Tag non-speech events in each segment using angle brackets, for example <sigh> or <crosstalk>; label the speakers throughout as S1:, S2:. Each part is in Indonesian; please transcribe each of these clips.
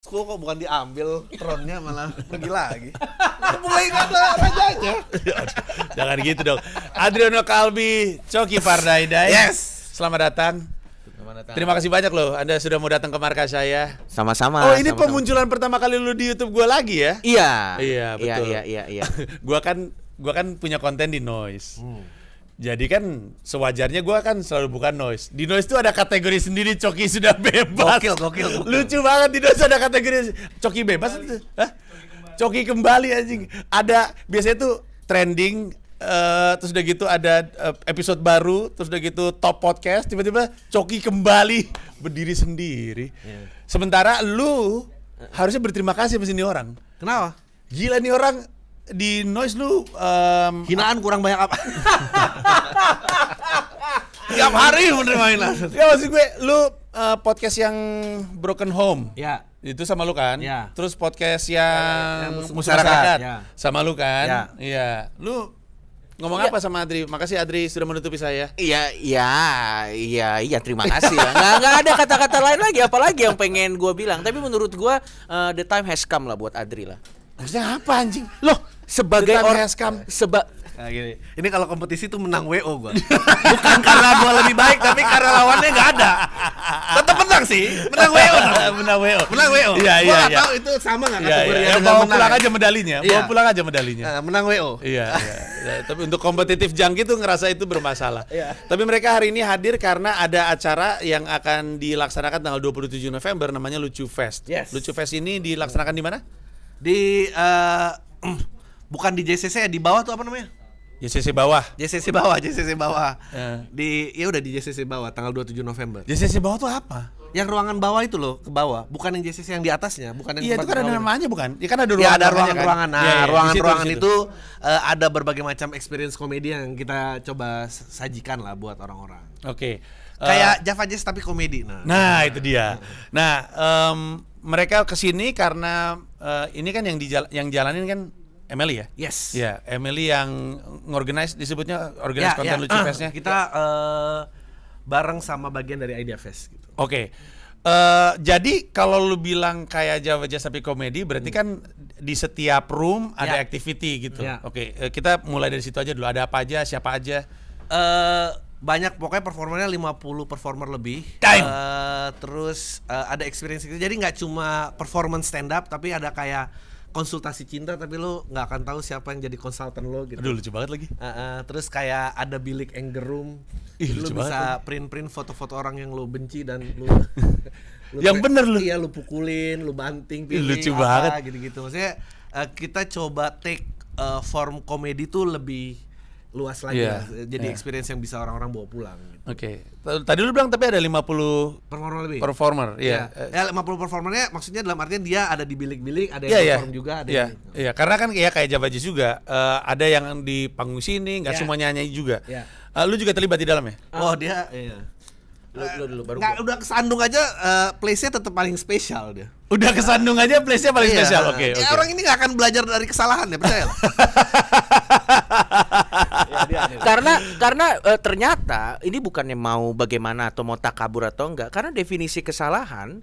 S1: School kok bukan diambil tronnya malah pergi lagi. Mulai kata rajanya. Iya, jangan gitu dong. Adriano Kalbi, Coki Pardaidai. Yes. Selamat datang. datang. Terima kasih banyak loh Anda sudah mau datang ke markas saya. Sama-sama. Oh, ini sama -sama. pemunculan pertama kali lu di YouTube gue lagi ya? Iya. iya. Iya, betul. Iya, iya, iya, iya. <laughs> gua kan gua kan punya konten di Noise. Hmm jadi kan sewajarnya gue kan selalu bukan noise. Di noise itu ada kategori sendiri coki sudah bebas. Gokil, gokil, gokil. Lucu banget di noise ada kategori coki bebas. itu. Coki kembali anjing. Ada biasanya tuh trending Uh, terus udah gitu ada uh, episode baru, terus udah gitu top podcast, tiba-tiba Coki kembali berdiri sendiri. Yeah. Sementara lu harusnya berterima kasih sama sini orang. Kenapa? Gila nih orang di noise lu um, hinaan kurang banyak apa? <laughs> Tiap hari menerima hinaan. Ya masih gue lu uh, podcast yang Broken Home. Ya. Itu sama lu kan? Ya. Terus podcast yang, yang masyarakat. Ya. Sama lu kan? Ya. Iya. Ya. Lu ngomong ya. apa sama Adri? Makasih Adri sudah menutupi saya. Iya, iya, iya, iya terima kasih. ya. nggak, nggak ada kata-kata lain lagi apalagi yang pengen gue bilang. Tapi menurut gue uh, the time has come lah buat Adri lah. Maksudnya apa anjing? Loh, sebagai orang seba Nah, gini. Ini kalau kompetisi tuh menang WO gue <laughs> Bukan karena gue lebih baik tapi karena lawannya nggak ada. Tetap menang sih. Menang WO. <laughs> menang WO. Menang WO. Iya iya iya. Tahu itu sama nggak iya, iya. ya, ya, yeah. Bawa pulang aja medalinya. Bawa yeah. pulang aja medalinya. Nah, menang WO. Iya ya. Ya, tapi untuk kompetitif jangki tuh ngerasa itu bermasalah. ya. Tapi mereka hari ini hadir karena ada acara yang akan dilaksanakan tanggal 27 November namanya Lucu Fest. Yes. Lucu Fest ini dilaksanakan di mana? Di uh, <clears throat> bukan di JCC ya di bawah tuh apa namanya? JCC bawah. JCC bawah, JCC bawah. Uh. Di ya udah di JCC bawah tanggal 27 November. JCC bawah tuh apa? Yang ruangan bawah itu loh, ke bawah, bukan yang JCC yang di atasnya, bukan yang Iya, itu kan ada namanya bukan? Ya kan ada ruangan. Ya, ruangan-ruangan. Kan? Ruangan. Nah, ruangan-ruangan itu uh, ada berbagai macam experience komedi yang kita coba sajikan lah buat orang-orang. Oke. Okay. Uh, Kayak eh, Java Jazz tapi komedi. Nah, nah, itu dia. Nah, um, mereka kesini karena uh, ini kan yang di yang jalanin kan Emily ya? Yes. Ya, yeah, Emily yang ngorganize disebutnya organize ya, konten yeah. lucu uh, festnya. Kita uh, bareng sama bagian dari Idea Fest gitu. Oke. Okay. Uh, eh, jadi kalau lu bilang kayak Java Jazz tapi komedi berarti hmm. kan di setiap room ya. ada activity gitu. Yeah. Oke, okay. uh, eh, kita mulai dari situ aja dulu. Ada apa aja, siapa aja? Uh, banyak pokoknya performernya 50 performer lebih. Time. Uh, terus uh, ada experience gitu. Jadi nggak cuma performance stand up tapi ada kayak konsultasi cinta tapi lu nggak akan tahu siapa yang jadi konsultan lo gitu. Aduh lucu banget lagi. Uh, uh, terus kayak ada bilik anger room. Ih, lu bisa print-print foto-foto orang yang lu benci dan lu, <laughs> lu yang bener lu. Iya lu pukulin, lu banting pilih. lucu apa, banget gitu-gitu. Maksudnya uh, kita coba take uh, form komedi tuh lebih luas lagi yeah. lah. jadi yeah. experience yang bisa orang-orang bawa pulang. Gitu. Oke. Okay. Tadi lu bilang tapi ada 50 performer lebih. Performer, iya. Iya. Eh. ya Yeah. Yeah. Eh 50 performernya maksudnya dalam artian dia ada di bilik-bilik, ada yang yeah, iya. perform yeah. juga, ada yeah. yang gitu. Iya, yeah. karena kan ya kayak Jabaji juga, uh, ada yang di panggung sini, nggak yeah. semuanya nyanyi juga. Yeah. Uh, lu juga terlibat di dalam ya? Ah. oh, dia iya. Lu, ah, lu, lu, baru nggak, udah kesandung aja uh, place-nya tetap paling spesial dia. Udah kesandung aja place-nya paling iya, spesial. Oke, okay, ya, okay. orang ini nggak akan belajar dari kesalahan ya, percaya <laughs> <laughs> karena karena e, ternyata ini bukannya mau bagaimana atau mau tak kabur atau enggak karena definisi kesalahan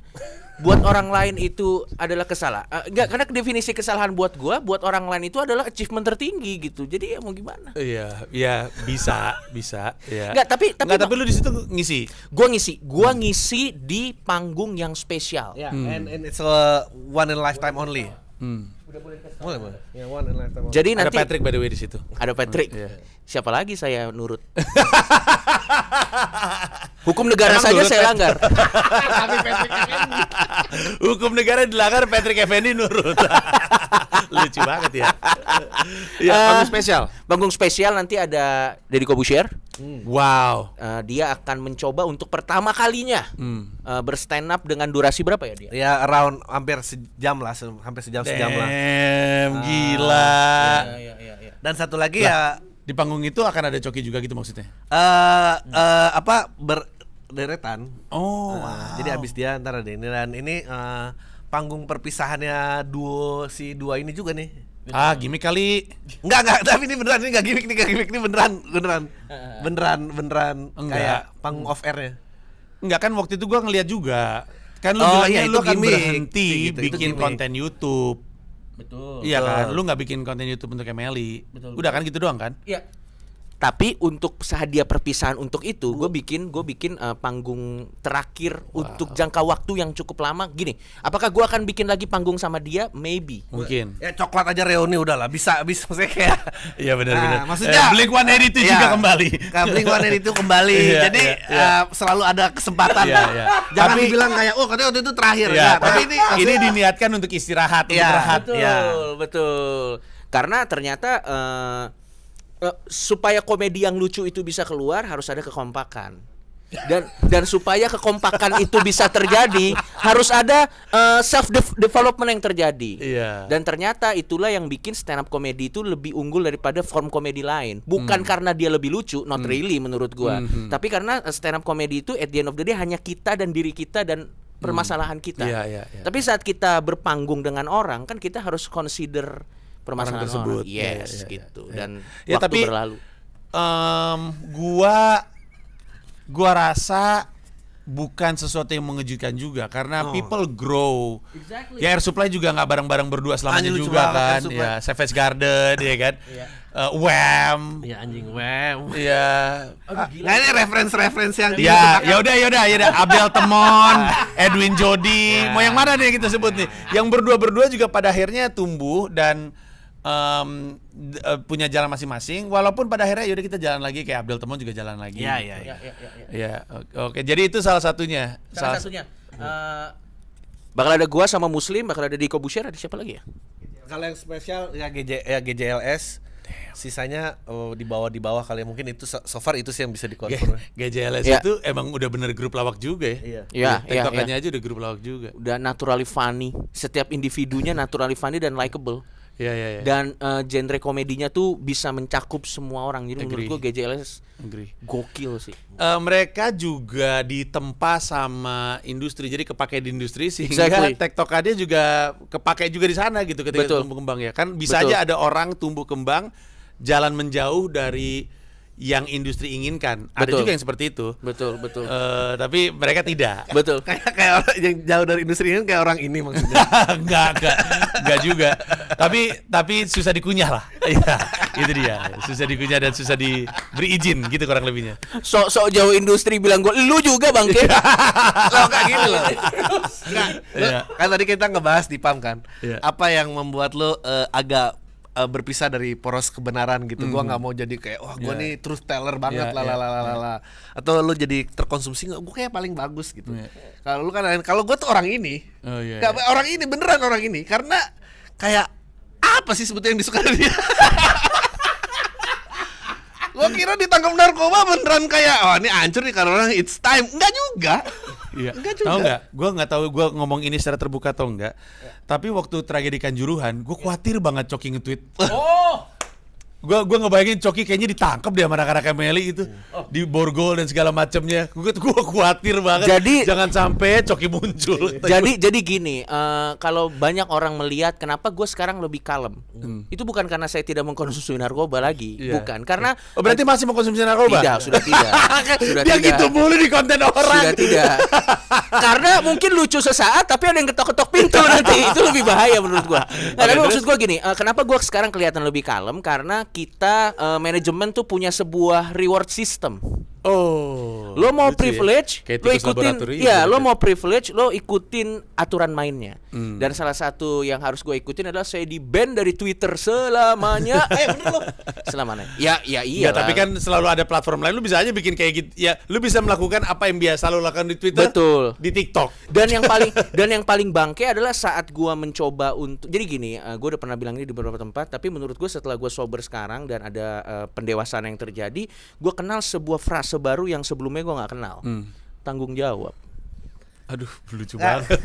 S1: buat orang lain itu adalah kesalahan uh, eh, enggak karena definisi kesalahan buat gua buat orang lain itu adalah achievement tertinggi gitu jadi ya mau gimana iya iya bisa bisa ya enggak tapi tapi enggak, tapi lu di situ ngisi gua ngisi gua ngisi di panggung yang spesial yeah, hmm. and, and it's a one in a lifetime only hmm. Boleh, boleh. ya, one and Jadi nanti ada Patrick by the way di situ. Ada Patrick. yeah. Siapa lagi saya nurut? <laughs> Hukum negara Emang saja saya langgar. <laughs> Hukum negara dilanggar Patrick Effendi nurut. <laughs> Lucu banget ya. ya, uh, spesial. Panggung spesial nanti ada Deddy Kobusier. Hmm. Wow. Uh, dia akan mencoba untuk pertama kalinya hmm. uh, berstand up dengan durasi berapa ya dia? Ya around hampir sejam lah, se hampir sejam Damn, sejam lah. Ah, gila. Ah, ya, ya, ya, Dan satu lagi lah, ya di panggung itu akan ada coki juga gitu maksudnya? Eh uh, uh, apa berderetan? Oh. Uh, wow. Jadi abis dia ntar ada ini dan ini uh, panggung perpisahannya duo si dua ini juga nih. Ah, gimmick kali. Enggak, enggak, tapi ini beneran ini enggak gimmick, ini enggak gimmick, ini beneran, beneran. Beneran, beneran enggak. kayak pang off air-nya. Enggak kan waktu itu gua ngeliat juga. Kan lu oh, bilangnya iya, itu lu kan berhenti gitu, bikin konten YouTube. Betul. Iya kan, lu nggak bikin konten YouTube untuk Emily. Betul, Udah kan gitu doang kan? Iya tapi untuk hadiah perpisahan untuk itu gue bikin gue bikin uh, panggung terakhir wow. untuk jangka waktu yang cukup lama gini apakah gue akan bikin lagi panggung sama dia maybe mungkin ya coklat aja reuni udahlah bisa bisa maksudnya kayak <laughs> iya benar nah, benar maksudnya eh, Blink One itu ya, juga kembali Blink One itu kembali <laughs> yeah, jadi yeah, yeah. Uh, selalu ada kesempatan yeah, iya. <laughs> yeah. jangan tapi, dibilang kayak oh katanya waktu itu terakhir yeah, nah, tapi, ini ini diniatkan untuk istirahat yeah, untuk iya. rehat iya. betul yeah. betul karena ternyata uh, Eh, supaya komedi yang lucu itu bisa keluar harus ada kekompakan dan dan supaya kekompakan itu bisa terjadi harus ada uh, eh, self development yang terjadi yeah. dan ternyata itulah yang bikin stand up komedi itu lebih unggul daripada form komedi lain bukan mm. karena dia lebih lucu not mm. really menurut gua hmm. hmm. tapi karena eh, stand up komedi itu at the end of the day hanya kita dan diri kita dan hmm. permasalahan kita yeah, yeah, yeah. tapi saat kita berpanggung dengan orang kan kita harus consider permasalahan orang tersebut. Orang. Iya, yes, ya, ya, gitu. Ya, ya. Dan ya, waktu tapi, berlalu. Um, gua gua rasa bukan sesuatu yang mengejutkan juga karena oh. people grow. Exactly. Ya Air Supply juga nggak bareng-bareng berdua selamanya anjing juga kan. Ya, Savage Garden ya kan. yeah. Iya. Uh, Wham. Ya anjing Wham. Iya. Oh, nah, ini reference-reference yang Ya, ya udah ya udah ya udah Abel Temon, <laughs> Edwin Jody, yeah. mau yang mana nih kita sebut nih? Yang berdua-berdua juga pada akhirnya tumbuh dan um, punya jalan masing-masing walaupun pada akhirnya yaudah kita jalan lagi kayak Abdul Temon juga jalan lagi. Iya iya iya. Iya. Oke, jadi itu salah satunya. Salah, salah satunya. Uh, bakal ada gua sama Muslim, bakal ada Diko Busher, ada siapa lagi ya? Kalau yang spesial ya GJ ya GJLS sisanya oh, di bawah di bawah kali mungkin itu so far itu sih yang bisa dikonfirmasi. GJLS yeah. itu emang udah bener grup lawak juga ya. Iya. Iya. yeah. Iya, iya. aja udah grup lawak juga. Udah naturally funny. Setiap individunya naturally funny dan likable yeah, yeah, yeah. dan uh, genre komedinya tuh bisa mencakup semua orang jadi Agree. menurut gua GJLS Agree. gokil sih uh, mereka juga ditempa sama industri jadi kepake di industri sih. exactly. tektokannya juga kepake juga di sana gitu ketika Betul. tumbuh kembang ya kan bisa Betul. aja ada orang tumbuh kembang jalan menjauh dari yang industri inginkan. Betul. Ada juga yang seperti itu. Betul, betul. Uh, tapi mereka tidak. <laughs> Betul. <laughs> kayak kayak orang yang jauh dari industri ini kayak orang ini maksudnya. <laughs> enggak, enggak. Enggak juga. tapi tapi susah dikunyah lah. Iya, itu dia. Susah dikunyah dan susah diberi izin gitu kurang lebihnya. Sok-sok jauh industri bilang gue lu juga bangke. lo kayak gitu loh. Enggak. Iya. Kan tadi kita ngebahas di PAM kan. ya. Apa yang membuat lo uh, eh, agak uh, berpisah dari poros kebenaran gitu. Mm. Gua mhm. nggak mau jadi kayak wah gue yeah. nih truth teller banget lah ya, lah lah ya. lah atau lu jadi terkonsumsi nggak? Gua kayak paling bagus gitu. Yeah. Kalau lu kan kalau gue tuh orang ini. Oh, yeah, gak, yeah. orang ini beneran orang ini karena kayak apa sih sebetulnya yang disuka dia? <laughs> Gua kira ditangkap narkoba beneran kayak oh, ini hancur nih karena orang it's time. Enggak juga. Iya. Enggak juga. Tahu enggak? Gua enggak tahu gua ngomong ini secara terbuka atau enggak. Ya. Tapi waktu tragedi Kanjuruhan, gua khawatir banget Coki tweet Oh gua gua ngebayangin Coki kayaknya ditangkap deh mana anak-anak Meli itu oh. di borgol dan segala macamnya. Gua gua khawatir banget. Jadi jangan sampai Coki muncul. Jadi jadi gini, uh, kalau banyak orang melihat kenapa gue sekarang lebih kalem. Hmm. Itu bukan karena saya tidak mengkonsumsi narkoba lagi, yeah. bukan. Karena oh, berarti eh, masih mengkonsumsi narkoba? Tidak, sudah tidak. <laughs> Kan sudah Dia tidak. gitu mulu di konten orang. Sudah tidak. <laughs> karena mungkin lucu sesaat tapi ada yang ketok-ketok pintu nanti. Itu lebih bahaya menurut gua. Nah, okay, tapi maksud gua gini, uh, kenapa gua sekarang kelihatan lebih kalem karena kita uh, manajemen tuh punya sebuah reward system Oh. Lo mau ya. privilege, iya, gitu ya? lo ikutin. Iya, lo mau privilege, lo ikutin aturan mainnya. Hmm. Dan salah satu yang harus gue ikutin adalah saya di band dari Twitter selamanya. <laughs> eh bener lo. Selamanya. Ya, ya iya. Ya, tapi kan selalu ada platform lain. Lo bisa aja bikin kayak gitu. Ya, lo bisa melakukan apa yang biasa lo lakukan di Twitter. Betul. Di TikTok. Dan yang paling <laughs> dan yang paling bangke adalah saat gue mencoba untuk. Jadi gini, uh, eh, gue udah pernah bilang ini di beberapa tempat. Tapi menurut gue setelah gue sober sekarang dan ada uh, pendewasaan yang terjadi, gue kenal sebuah frase fase baru yang sebelumnya gue nggak kenal hmm. tanggung jawab Aduh, lucu banget.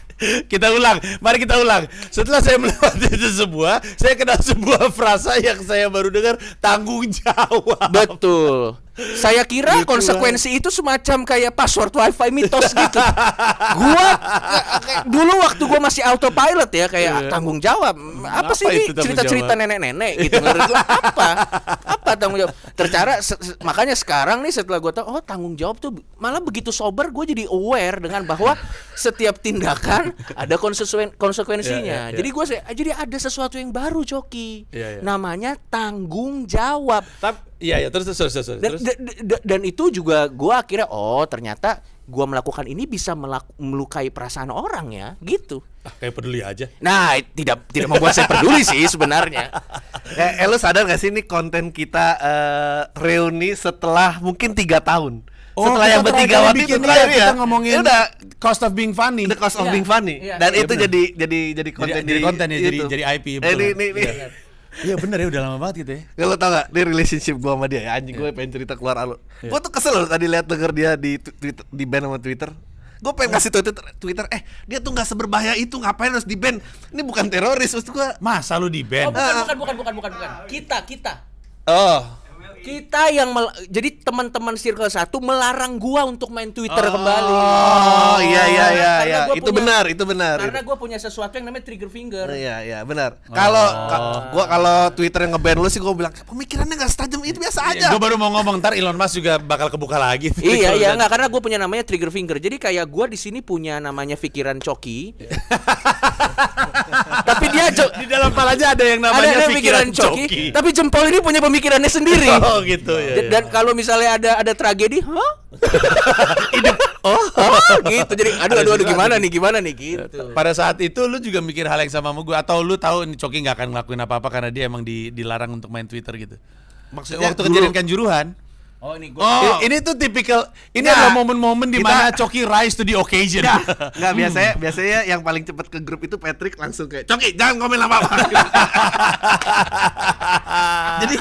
S1: <laughs> kita ulang, mari kita ulang. Setelah saya melewati itu semua, saya kenal sebuah frasa yang saya baru dengar tanggung jawab. Betul. Saya kira gitu konsekuensi lah. itu semacam kayak password wifi mitos gitu. gua dulu waktu gua masih autopilot ya kayak yeah. tanggung jawab. Apa, apa sih ini cerita-cerita nenek-nenek gitu menurut gua apa? Apa tanggung jawab? Tercara se makanya sekarang nih setelah gua tahu oh tanggung jawab tuh malah begitu sober gua jadi aware dengan bahwa setiap tindakan ada konsekuen konsekuensinya. Yeah, yeah, yeah. Jadi gua jadi ada sesuatu yang baru Joki. Yeah, yeah. Namanya tanggung jawab. Tapi Iya iya terus terus terus. terus. Dan, terus. Dan, dan itu juga gue akhirnya oh ternyata gue melakukan ini bisa melaku, melukai perasaan orang ya gitu. Ah, kayak peduli aja. Nah tidak tidak membuat saya peduli sih <laughs> sebenarnya. eh, eh lo sadar gak sih ini konten kita uh, reuni setelah mungkin tiga tahun. Oh, setelah yang bertiga waktu itu terakhir ya. ya? Kita ngomongin ya udah cost of being funny. The cost of yeah. being funny. Yeah. Dan yeah, itu bener. jadi jadi jadi konten jadi, jadi konten ya, jadi jadi IP. Eh, ini, ini, ini. Iya. Iya bener ya udah lama banget gitu ya. Gak lo tau gak? Ini relationship gue sama dia ya anjing yeah. gue iya. pengen cerita keluar alu. Yeah. Gue tuh kesel loh tadi lihat denger dia di Twitter di band sama Twitter. Gue pengen kasih iya. Twitter, Twitter eh dia tuh nggak seberbahaya itu ngapain harus di band? Ini bukan teroris maksud gue. Masa lu di band? Oh, bukan, bukan ah. bukan bukan bukan bukan. Kita kita. Oh. Kita yang mel- jadi teman-teman circle satu melarang gua untuk main Twitter oh, kembali. Oh iya iya iya iya. Itu punya, benar, itu benar. Karena gua punya sesuatu yang namanya trigger finger. Iya iya benar. Kalau oh. gua kalau Twitter yang ngeban lu sih gua bilang pemikirannya nggak setajam itu biasa iya, aja. gua baru mau ngomong ntar Elon Musk juga bakal kebuka lagi. iya iya enggak karena gua punya namanya trigger finger. Jadi kayak gua di sini punya namanya pikiran coki. <laughs> tapi dia di dalam palanya ada yang namanya ada, pikiran, pikiran coki, coki. Tapi jempol ini punya pemikirannya sendiri. Oh. Oh gitu ya. Dan, iya, iya. iya. dan kalau misalnya ada ada tragedi, huh? <laughs> Hidup. Oh, oh, gitu. Jadi aduh aduh aduh gimana nih gimana nih gitu. Pada saat itu lu juga mikir hal yang sama sama gue atau lu tahu ini Coki nggak akan ngelakuin apa-apa karena dia emang di, dilarang untuk main Twitter gitu. Maksudnya waktu kejadian kanjuruhan Oh ini gua. Oh. Ini tuh tipikal ini nah, adalah momen-momen di mana Coki rise to the occasion. Nah, enggak <laughs> biasanya biasanya yang paling cepat ke grup itu Patrick langsung kayak Coki jangan komen lama <laughs> Jadi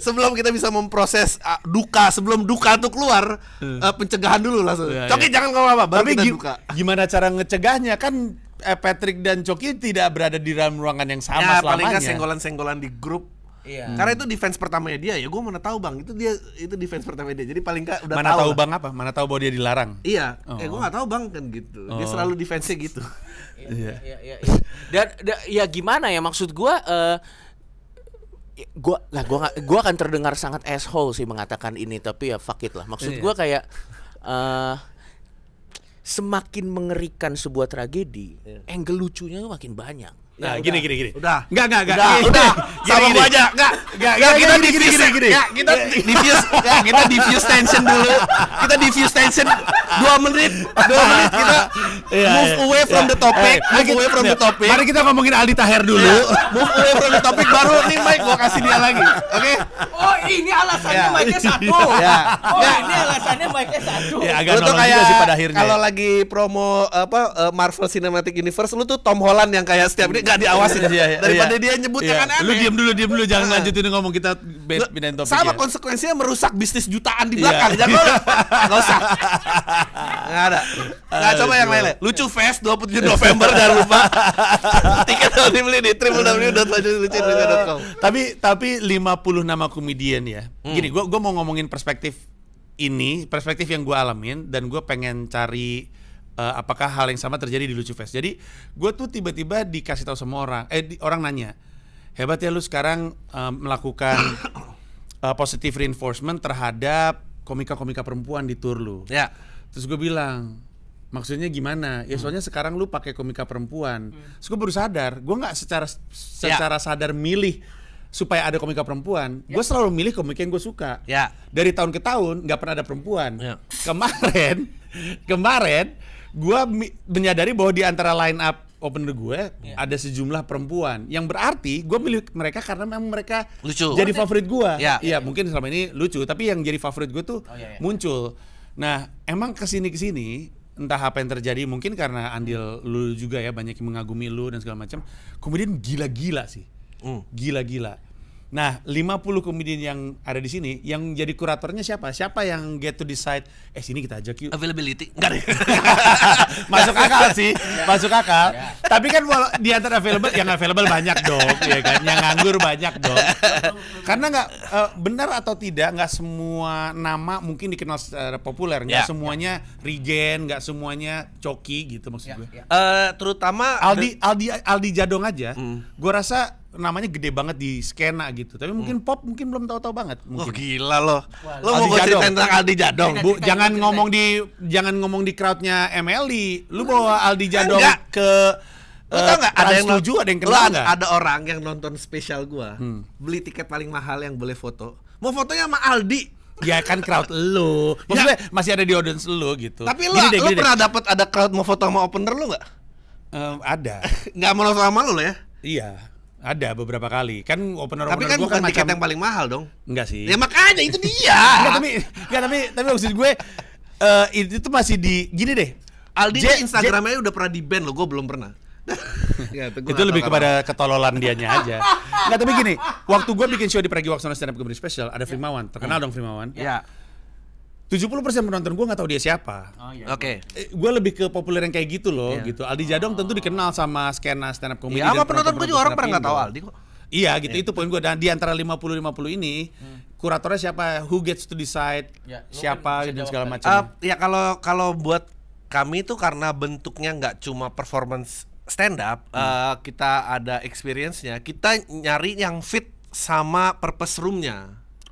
S1: sebelum kita bisa memproses uh, duka sebelum duka tuh keluar uh, pencegahan dulu langsung. Ya, Coki ya. jangan komen lama baru duka. Gimana cara ngecegahnya kan eh, Patrick dan Coki tidak berada di dalam ruangan yang sama ya, selamanya. paling senggolan-senggolan di grup Iya. Karena itu defense pertamanya dia. Ya gue mana tahu bang. Itu dia itu defense pertamanya dia. Jadi paling gak udah mana tahu. tahu bang apa? Mana tahu bahwa dia dilarang. Iya. Oh. Eh gue nggak tahu bang kan gitu. Oh. Dia selalu defense-nya gitu. Iya. Iya. Iya. Iya. iya. Dan da, ya gimana ya maksud gue. Uh, ya gua lah gua gak, gua akan terdengar sangat asshole sih mengatakan ini tapi ya fuck it lah maksud iya. gua kayak uh, semakin mengerikan sebuah tragedi, yeah. angle lucunya tuh makin banyak. Nah, ya, gini gini gini. Udah. Enggak enggak enggak. Udah, gini, udah. Gini, Sama gini. gua aja. Enggak. Enggak, enggak kita gini, diffuse. Gini, gini. Enggak, kita diffuse. ya, kita diffuse tension dulu. Kita diffuse tension 2 menit. 2 menit kita iya, move iya. away from the iya. topic, eh, move away from the topic. Mari kita ngomongin Aldi Taher dulu. Move away from the topic baru nih Mike gua kasih dia lagi. Oke. Okay? Oh, ini alasannya ya. Mike-nya satu. Ya. Oh, ini alasannya Mike-nya satu. Ya, agak lu tuh kayak sih pada akhirnya. Kalau lagi promo apa eh, Marvel Cinematic Universe lu tuh Tom Holland yang kayak setiap gak diawasin ya, ya. Daripada iya. dia nyebutnya iya. kan aneh. Lu diem dulu, diem dulu, jangan nah. lanjutin ngomong kita pindahin topik. Sama ya. konsekuensinya merusak bisnis jutaan di iya. belakang. <laughs> Jangan Enggak usah. Enggak ada. Enggak coba yang lain. Lucu Fest 27 November dan lupa. <laughs> Tiket udah dibeli di www.lucu.com. Tapi tapi 50 nama komedian ya. Hmm. Gini, gua gua mau ngomongin perspektif ini, perspektif yang gua alamin dan gua pengen cari uh, apakah hal yang sama terjadi di Lucu Fest. Jadi gue tuh tiba-tiba dikasih tahu semua orang, eh di, orang nanya, hebat ya lu sekarang uh, melakukan uh, positive reinforcement terhadap komika-komika perempuan di tour lu. Ya. Terus gue bilang, maksudnya gimana? Ya hmm. soalnya hmm. sekarang lu pakai komika perempuan. Hmm. Terus gue baru sadar, gue nggak secara secara ya. sadar milih supaya ada komika perempuan, ya. gue selalu milih komik yang gue suka. ya Dari tahun ke tahun nggak pernah ada perempuan. Ya. Kemarin, <laughs> kemarin gue menyadari bahwa di antara line up opener gue yeah. ada sejumlah perempuan yang berarti gue milih mereka karena memang mereka lucu jadi favorit gue yeah. iya yeah. mungkin selama ini lucu tapi yang jadi favorit gue tuh oh, yeah, yeah. muncul nah emang kesini kesini entah apa yang terjadi mungkin karena andil lu juga ya banyak yang mengagumi lu dan segala macam kemudian gila-gila sih hmm. gila-gila mm. Nah, 50 komedian yang ada di sini, yang jadi kuratornya siapa? Siapa yang get to decide? Eh, sini kita ajak yuk. Availability. Enggak deh. <laughs> Masuk akal sih. Masuk akal. Iya. Tapi kan walau di antara available yang available banyak dong, <laughs> ya kan? Yang nganggur banyak dong. <laughs> Karena nggak uh, benar atau tidak nggak semua nama mungkin dikenal secara populer. Nggak yeah. semuanya yeah. Regen, nggak semuanya Coki gitu maksud ya. gue. Uh, terutama Aldi Aldi Aldi Jadong aja. Mm. Gue rasa namanya gede banget di skena gitu. Tapi mungkin hmm. pop mungkin belum tahu-tahu banget. Mungkin. Oh gila loh. lo mau gue ceritain tentang Aldi Jadong. Bu, jangan ngomong di jangan ngomong di crowdnya MLI. Lu bawa hmm. Aldi Jadong Enggak. ke Lo tau eh, gak ada yang setuju ada yang kenal gak? ada orang yang nonton spesial gua hmm. beli tiket paling mahal yang boleh foto mau fotonya sama Aldi Ya kan crowd lu <laughs> ya. Maksudnya ya. masih ada di audience lu gitu Tapi lu, deh, lu pernah dapat ada crowd mau foto sama opener lu gak? Um, ada <laughs> Gak mau sama lu ya? Iya ada beberapa kali. Kan opener Tapi opener kan bukan kan tiket yang paling mahal dong. Enggak sih. Ya makanya itu dia. <laughs> enggak tapi enggak tapi tapi maksud gue uh, itu tuh masih di gini deh. Aldi J, Instagramnya J... udah pernah di ban loh, gue belum pernah. ya, <laughs> itu, lebih kepada apa. ketololan dianya aja. <laughs> Enggak tapi gini, waktu gue bikin show di Pragi Waksono Stand Up Comedy Special ada Frimawan, terkenal ya. dong Frimawan. Iya. Ya Tujuh puluh persen penonton gue nggak tahu dia siapa. Oh, iya. Oke. Okay. Iya. Eh, gue lebih ke populer yang kayak gitu loh, yeah. gitu. Aldi Jadong oh. tentu dikenal sama skena stand up comedy. Iya, apa penonton, penonton gue juga orang pernah nggak tahu Aldi kok. Iya, gitu. Yeah. Itu poin gue. Dan di antara lima puluh lima puluh ini, hmm. kuratornya siapa? Who gets to decide? Ya, siapa dan segala macam. Uh, ya kalau kalau buat kami itu karena bentuknya nggak cuma performance stand up, hmm. uh, kita ada experience-nya. Kita nyari yang fit sama purpose room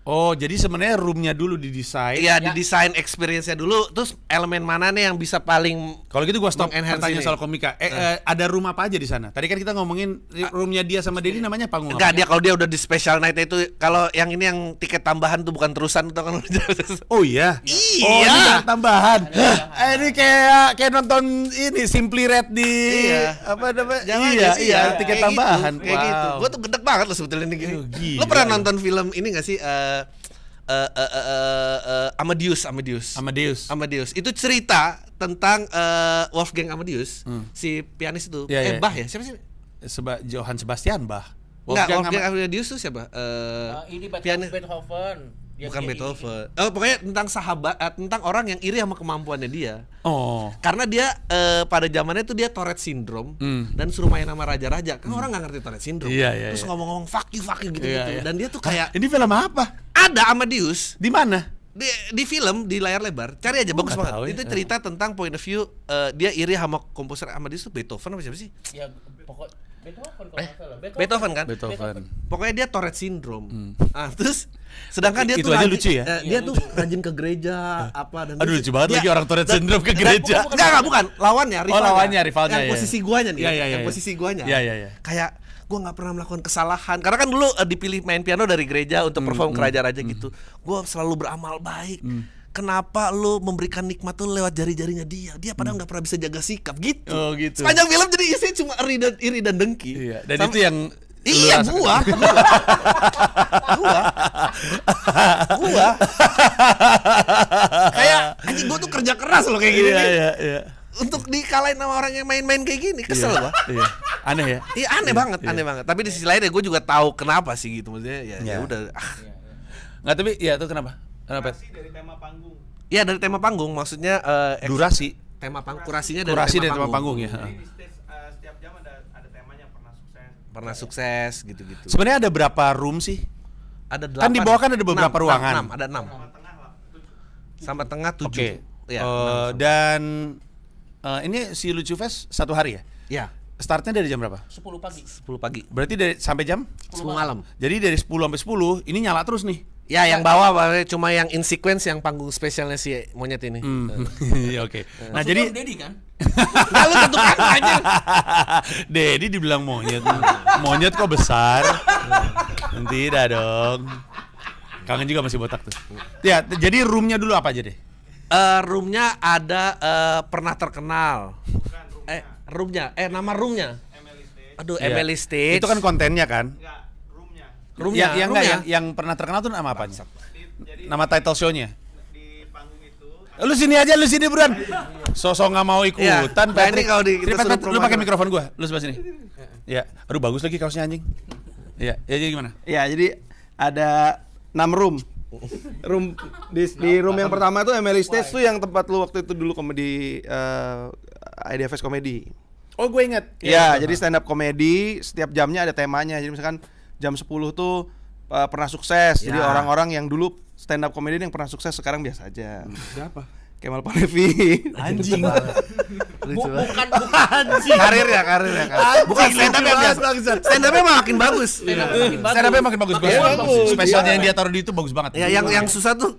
S1: Oh, jadi sebenarnya roomnya dulu didesain. Iya, ya. didesain experience-nya dulu. Terus elemen mana nih yang bisa paling Kalau gitu gua stop pertanyaan soal komika. Eh, eh. eh, ada room apa aja di sana? Tadi kan kita ngomongin ah. roomnya dia sama Dedi namanya panggung. Enggak, apa? dia kalau dia udah di special night itu kalau yang ini yang tiket tambahan tuh bukan terusan tuh kan. <laughs> oh iya. Iya. Oh, ini tambahan. Eh ini kayak kayak nonton ini Simply Red di iya. apa namanya? Jangan iya, sih, iya, iya, tiket kayak gitu, tambahan. Gitu, kayak wow. gitu. Gua tuh gedek banget loh sebetulnya ini gini. lo pernah nonton film ini gak sih? Uh, uh, Amadeus, Amadeus. Amadeus. Amadeus. Itu cerita tentang uh, Wolfgang Amadeus, hmm. si pianis itu. Yeah, eh, yeah. Bah ya? Siapa sih? Seba Johann Sebastian bah. Wolfgang, Nggak, Wolfgang Amadeus itu siapa? Uh, uh, ini pianis. Beethoven.
S2: Dia Bukan Beethoven.
S1: Oh, pokoknya tentang sahabat, uh, tentang orang yang iri sama kemampuannya dia. Oh. Karena dia uh, pada zamannya itu dia Tourette syndrome mm. dan suruh main sama raja-raja. Kan mm. orang nggak ngerti Tourette syndrome. Yeah, yeah, Terus iya. ngomong-ngomong yeah. fuck you fuck you gitu-gitu. Yeah, yeah. Dan dia tuh kayak ini film apa? Ada Amadeus. Di mana? Di, di film di layar lebar. Cari aja oh, bagus banget. Tahu, ya. Itu cerita tentang point of view uh, dia iri sama komposer Amadeus itu Beethoven apa siapa sih? Ya pokok Beethoven eh, Beethoven. Beethoven kan? Beethoven. Pokoknya dia Tourette syndrome. Hmm. Ah, terus sedangkan dia itu tuh aja rajin, lucu ya. Eh, dia iya, tuh rajin ke gereja eh, apa dan Aduh lucu banget dia, lagi orang Tourette syndrome ke gereja. Enggak, enggak bukan, lawannya rivalnya. Oh, lawannya rivalnya. Yang ya. posisi guanya nih. Ya, ya, ya, yang ya. posisi guanya. Iya, iya, iya. Kayak gue nggak pernah melakukan kesalahan karena kan dulu uh, dipilih main piano dari gereja untuk hmm, perform mm, ke raja mm, gitu gue selalu beramal baik mm. Kenapa lu memberikan nikmat tuh lewat jari-jarinya dia? Dia padahal hmm. nggak mm. pernah bisa jaga sikap gitu. Oh, gitu. Sepanjang film jadi isinya cuma iri dan iri dan dengki. Iya. Dan Sam itu yang Iya gua, gua. <laughs> gua. Gua. Kayak anjing gua tuh kerja keras loh kayak gini. Iya, iya, iya untuk dikalahin sama orang yang main-main kayak gini kesel iya, gua iya. aneh ya iya aneh iya, banget iya. aneh banget tapi di sisi lain ya gue juga tahu kenapa sih gitu maksudnya ya ya. Iya. udah ah. nggak tapi ya itu kenapa kenapa Durasi dari tema panggung ya dari tema panggung maksudnya uh, durasi tema panggung kurasinya dari kurasi tema dari tema panggung, panggung ya Jadi, stage, uh, setiap jam ada ada temanya pernah sukses pernah sukses gitu-gitu sebenarnya ada berapa room sih ada delapan kan di bawah kan ada beberapa 6, ruangan ada enam sama tengah tujuh okay. ya, uh, dan uh, ini si Lucu Fest satu hari ya? Iya. Startnya dari jam berapa? 10 pagi. 10 pagi. Berarti dari sampai jam 10 malam. Jadi dari 10 sampai 10 ini nyala terus nih. Ya, yang bawah cuma yang in sequence yang panggung spesialnya si monyet ini. Mm. <laughs> Iya, oke. Okay. Nah, jadi Dedi kan? <laughs> Lalu tentu aja. <laughs> Dedi dibilang monyet. monyet kok besar? Tidak dong. Kangen juga masih botak tuh. Ya, jadi roomnya dulu apa aja deh? uh, roomnya ada uh, pernah terkenal. Eh, roomnya. Eh, nama roomnya. Aduh, yeah. Emily Itu kan kontennya kan? Enggak, roomnya. Ya, yang, yang, yang pernah terkenal tuh nama apa? Jadi, nama title show-nya? Lu sini aja, lu sini buruan. Sosok nggak mau iya. ikutan. ya, Patrick. kalau di Patrick, Patrick lu pakai mikrofon gua. Lu sebelah sini. ya. Aduh, bagus lagi kaosnya anjing. Iya, ya jadi gimana? Iya, jadi ada enam room room di, di room yang pertama tuh Emily Stage tuh yang tempat lu waktu itu dulu komedi uh, eh, IDFS komedi. Oh, gue inget. Ya, ya, iya. jadi stand up komedi setiap jamnya ada temanya. Jadi misalkan jam 10 tuh uh, pernah sukses. Ya. Jadi orang-orang yang dulu stand up komedi yang pernah sukses sekarang biasa aja. Siapa? Kemal Palevi anjing <laughs> bukan anjing. karir ya karir ya karir. bukan stand up ya stand up makin bagus iya. stand up makin bagus bagus. Iya, spesialnya iya. yang dia taruh di itu bagus banget ya yang yang susah tuh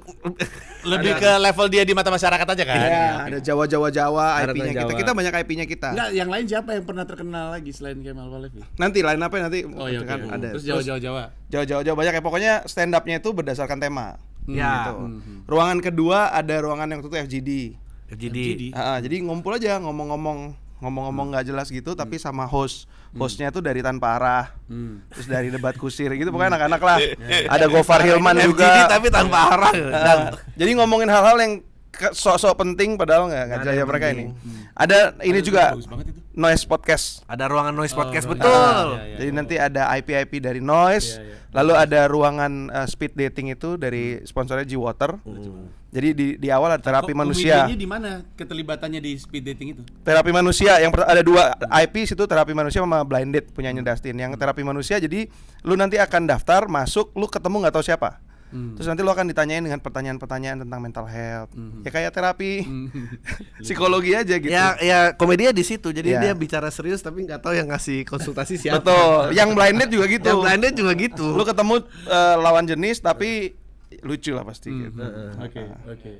S1: lebih ke level dia di mata masyarakat aja kan iya ada Jawa Jawa Jawa IP-nya kita kita banyak IP-nya kita enggak yang lain siapa yang pernah terkenal lagi selain Kemal Palevi nanti lain apa nanti oh, iya, kan ada terus Jawa Jawa Jawa Jawa Jawa Jawa banyak ya pokoknya stand up-nya itu berdasarkan tema hmm, ya gitu. Hmm, hmm. ruangan kedua ada ruangan yang waktu FGD FGD, FGD. Uh, jadi ngumpul aja ngomong-ngomong ngomong-ngomong hmm. nggak -ngomong jelas gitu tapi hmm. sama host hostnya tuh dari tanpa arah hmm. terus dari debat kusir gitu pokoknya anak-anak lah <laughs> ada Gofar Hilman juga FGD tapi tanpa arah uh, jadi ngomongin hal-hal yang sok-sok penting padahal nggak nggak jaya mereka ini. Hmm. Ada ini ada juga noise podcast. Ada ruangan noise oh, podcast oh, betul. Ya, ya, ya. Jadi oh. nanti iya. ada IP IP dari noise. Ya, ya. Lalu ada ruangan uh, speed dating itu dari hmm. sponsornya G Water. Hmm. Jadi di di awal ada terapi Kok, manusia. di mana keterlibatannya di speed dating itu? Terapi manusia yang ada dua IP situ terapi manusia sama blinded punyanya Dustin. Yang terapi manusia jadi lu nanti akan daftar masuk lu ketemu nggak tahu siapa hmm. terus nanti lo akan ditanyain dengan pertanyaan-pertanyaan tentang mental health hmm. ya kayak terapi hmm. <laughs> psikologi aja gitu ya ya komedinya di situ jadi ya. dia bicara serius tapi nggak tahu yang ngasih konsultasi siapa betul yang blinded juga gitu yang blinded juga gitu lo ketemu uh, lawan jenis tapi lucu lah pasti hmm. gitu. Nah. Oke, oke.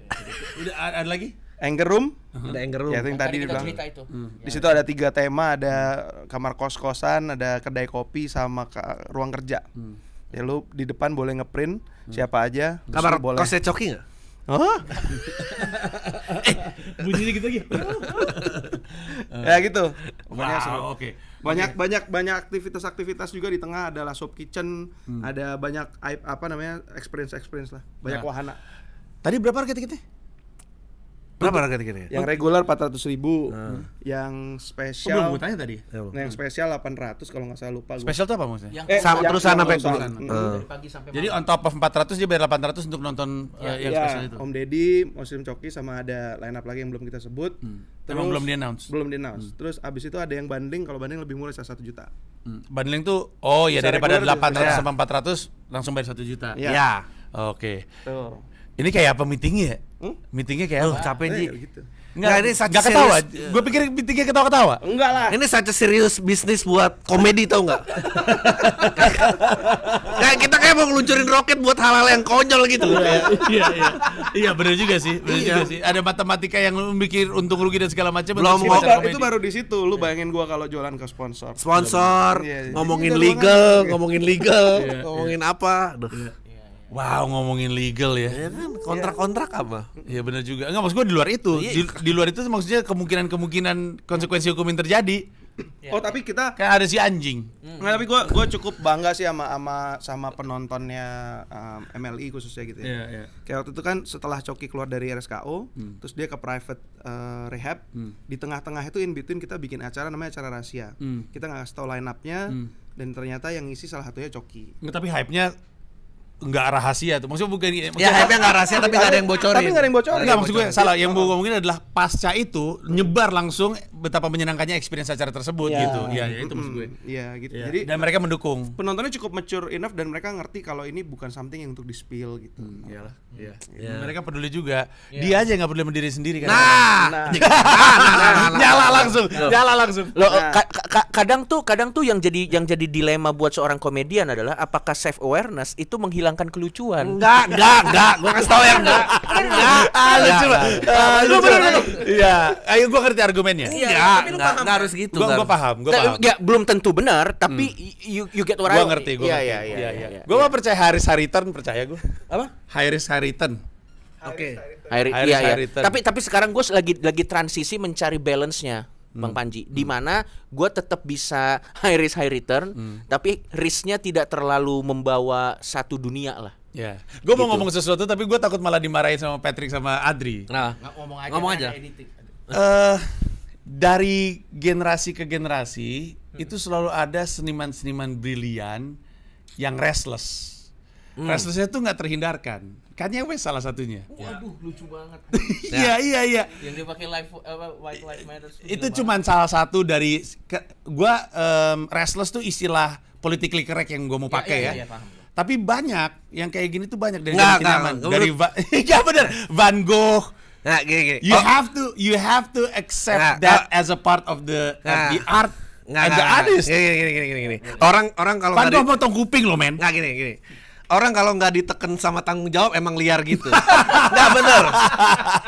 S1: Udah ada lagi? Anger room, ada anger room. Ya, yang tadi dibilang. Cerita Hmm. Di situ ada tiga tema, ada kamar kos kosan, ada kedai kopi, sama ruang kerja. Hmm. Ya lu di depan boleh ngeprint siapa aja. Kabar boleh. Kosnya coki nggak? Oh. <laughs> eh, bunyinya gitu lagi. <laughs> ya gitu. banyak wow, Oke. Okay. Banyak okay. banyak banyak aktivitas-aktivitas juga di tengah adalah shop kitchen, hmm. ada banyak apa namanya? experience experience lah. Banyak nah. wahana. Tadi berapa harga tiketnya? Berapa harga tiketnya? Yang reguler 400 ribu nah. Yang spesial oh, Belum gue tanya tadi Nah yang spesial 800 kalau nggak salah lupa gue. Spesial tuh apa maksudnya? Yang, eh, sama yang sana sampai dulu eh. Jadi on top of 400 dia bayar 800 untuk nonton ya, uh, yang ya, spesial itu Om Deddy, Muslim Coki sama ada line up lagi yang belum kita sebut hmm. Terus, Emang belum di announce? Belum di announce hmm. Terus abis itu ada yang banding, kalau banding lebih murah 1 juta hmm. Banding tuh oh ya daripada 800 ya. 400 langsung bayar 1 juta Iya ya.
S2: Oke okay.
S1: Ini kayak apa meetingnya? Hmm? Meetingnya kayak oh, capek sih. Gitu. Enggak, nah, ini saja serius. ketawa. Eh. Gue pikir meetingnya ketawa-ketawa. Enggak lah. Ini saja serius bisnis buat komedi tau nggak? <laughs> kayak kita kayak mau ngeluncurin roket buat hal-hal yang konyol gitu. iya iya. Iya, iya. iya benar juga sih. Benar iya. juga sih. Ada matematika yang mikir untung rugi dan segala macam. Belum itu, itu baru di situ. Lu iya. bayangin gua kalau jualan ke sponsor. Sponsor. Ngomongin legal, ngomongin legal, ngomongin apa. Duh. Wow ngomongin legal ya. ya kan kontrak-kontrak apa? Iya bener juga. Enggak maksud gue di luar itu. Iya, iya. Di, di luar itu maksudnya kemungkinan-kemungkinan konsekuensi hukum yang terjadi. Iya. Oh tapi kita kan ada si anjing. Hmm. Enggak tapi gue gue cukup bangga sih sama sama sama penontonnya um, eh, MLI e khususnya gitu ya. Yeah, yeah. Kayak waktu itu kan setelah Coki keluar dari RSKO, hmm. terus dia ke private uh, rehab. Hmm. Di tengah-tengah itu in between kita bikin acara namanya acara rahasia. Hmm. Kita nggak kasih tau line upnya. Hmm. Dan ternyata yang ngisi salah satunya Coki. Enggak tapi hype-nya nggak rahasia tuh. Maksudnya bukan ya, hype nggak rahasia tapi nggak ada yang bocorin. Tapi nggak ada yang bocorin. Enggak, maksud gue salah. Yang gue ngomongin adalah pasca itu nyebar langsung betapa menyenangkannya experience acara tersebut ya. gitu. Iya, ya, itu maksud gue. Iya, gitu. Ya. Jadi dan mereka mendukung. Penontonnya cukup mature enough dan mereka ngerti kalau ini bukan something yang untuk di spill gitu. Hmm, iyalah. Iya. Mereka peduli juga. Dia aja nggak peduli mendiri sendiri kan. Nah. Nyala langsung. <laughs> Nah, nah, nah, Nyala langsung. Loh, kadang tuh kadang tuh yang jadi yang jadi dilema buat seorang komedian adalah apakah self awareness itu menghilang menghilangkan kelucuan. Enggak, enggak, enggak. Gua kasih tau yang enggak. Enggak. Ah, lucu. Ah, lu benar ah, ah, lu. Iya. Ayo gua ngerti argumennya. Iya, enggak, enggak, enggak harus gitu. Gua gua paham, gua paham. Enggak, belum tentu benar, tapi hmm. you you get what I Gua ngerti, gua. Iya, iya iya, iya, iya. Gua mah percaya Haris Harriton percaya gua. Apa? Haris Harriton Oke. Okay. Harriton iya, iya. Tapi tapi sekarang gue lagi lagi transisi mencari balance-nya. Bang hmm. Panji, hmm. di mana gue tetap bisa <laughs> high risk high return, hmm. tapi risknya tidak terlalu membawa satu dunia lah. Ya, yeah. gue gitu. mau ngomong sesuatu tapi gue takut malah dimarahin sama Patrick sama Adri. Nah, ngomong aja. Ngomong aja. Uh, dari generasi ke generasi hmm. itu selalu ada seniman-seniman brilian yang restless. Hmm. Restlessnya tuh nggak terhindarkan. Kanye West salah satunya. Ya. Waduh, lucu banget. <laughs> Iya, ya. iya, iya. Yang dia pakai live apa White Life Matter. Itu cuman banget. salah satu dari ke, gua um, restless tuh istilah politically correct yang gua mau ya, pakai ya. Iya, ya. Iya, paham. Tapi banyak yang kayak gini tuh banyak dari nah, nggak, nggak, dari Va <laughs> ya bener Van Gogh. Nah, gini, gini. You oh. have to you have to accept nah, that oh. as a part of the nah. of the art nggak, and nggak, the artist. Gini, gini, gini, gini, gini. Orang orang kalau Van Gogh potong kuping loh, men. Nggak gini, gini orang kalau nggak diteken sama tanggung jawab emang liar gitu. <laughs> Nggak bener.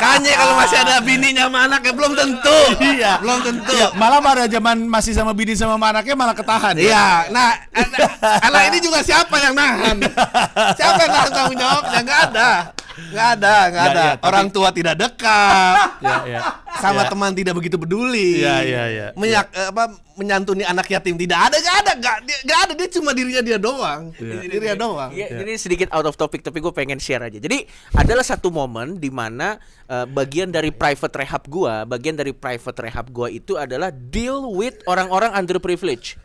S1: Kanye kalau masih ada bininya sama anaknya belum tentu. Iya. Belum tentu. Iya, malah pada zaman masih sama bini sama anaknya malah ketahan. Iya. Nah, eh, eh, anak, ini juga siapa yang nahan? <laughs> Siapa yang nahan tanggung jawabnya? Nggak ada nggak ada, enggak ya, ada. Ya, Orang tapi... tua tidak dekat. ya, ya. Sama ya. teman tidak begitu peduli. Ya, ya, ya. Menyak, ya. apa menyantuni anak yatim tidak ada, nggak ada, nggak dia, Enggak ada. Dia cuma dirinya dia doang. Ya. Dirinya doang. Ya, ya. Ini sedikit out of topic tapi gue pengen share aja. Jadi adalah satu momen di mana uh, bagian dari private rehab gua, bagian dari private rehab gua itu adalah deal with orang-orang underprivileged.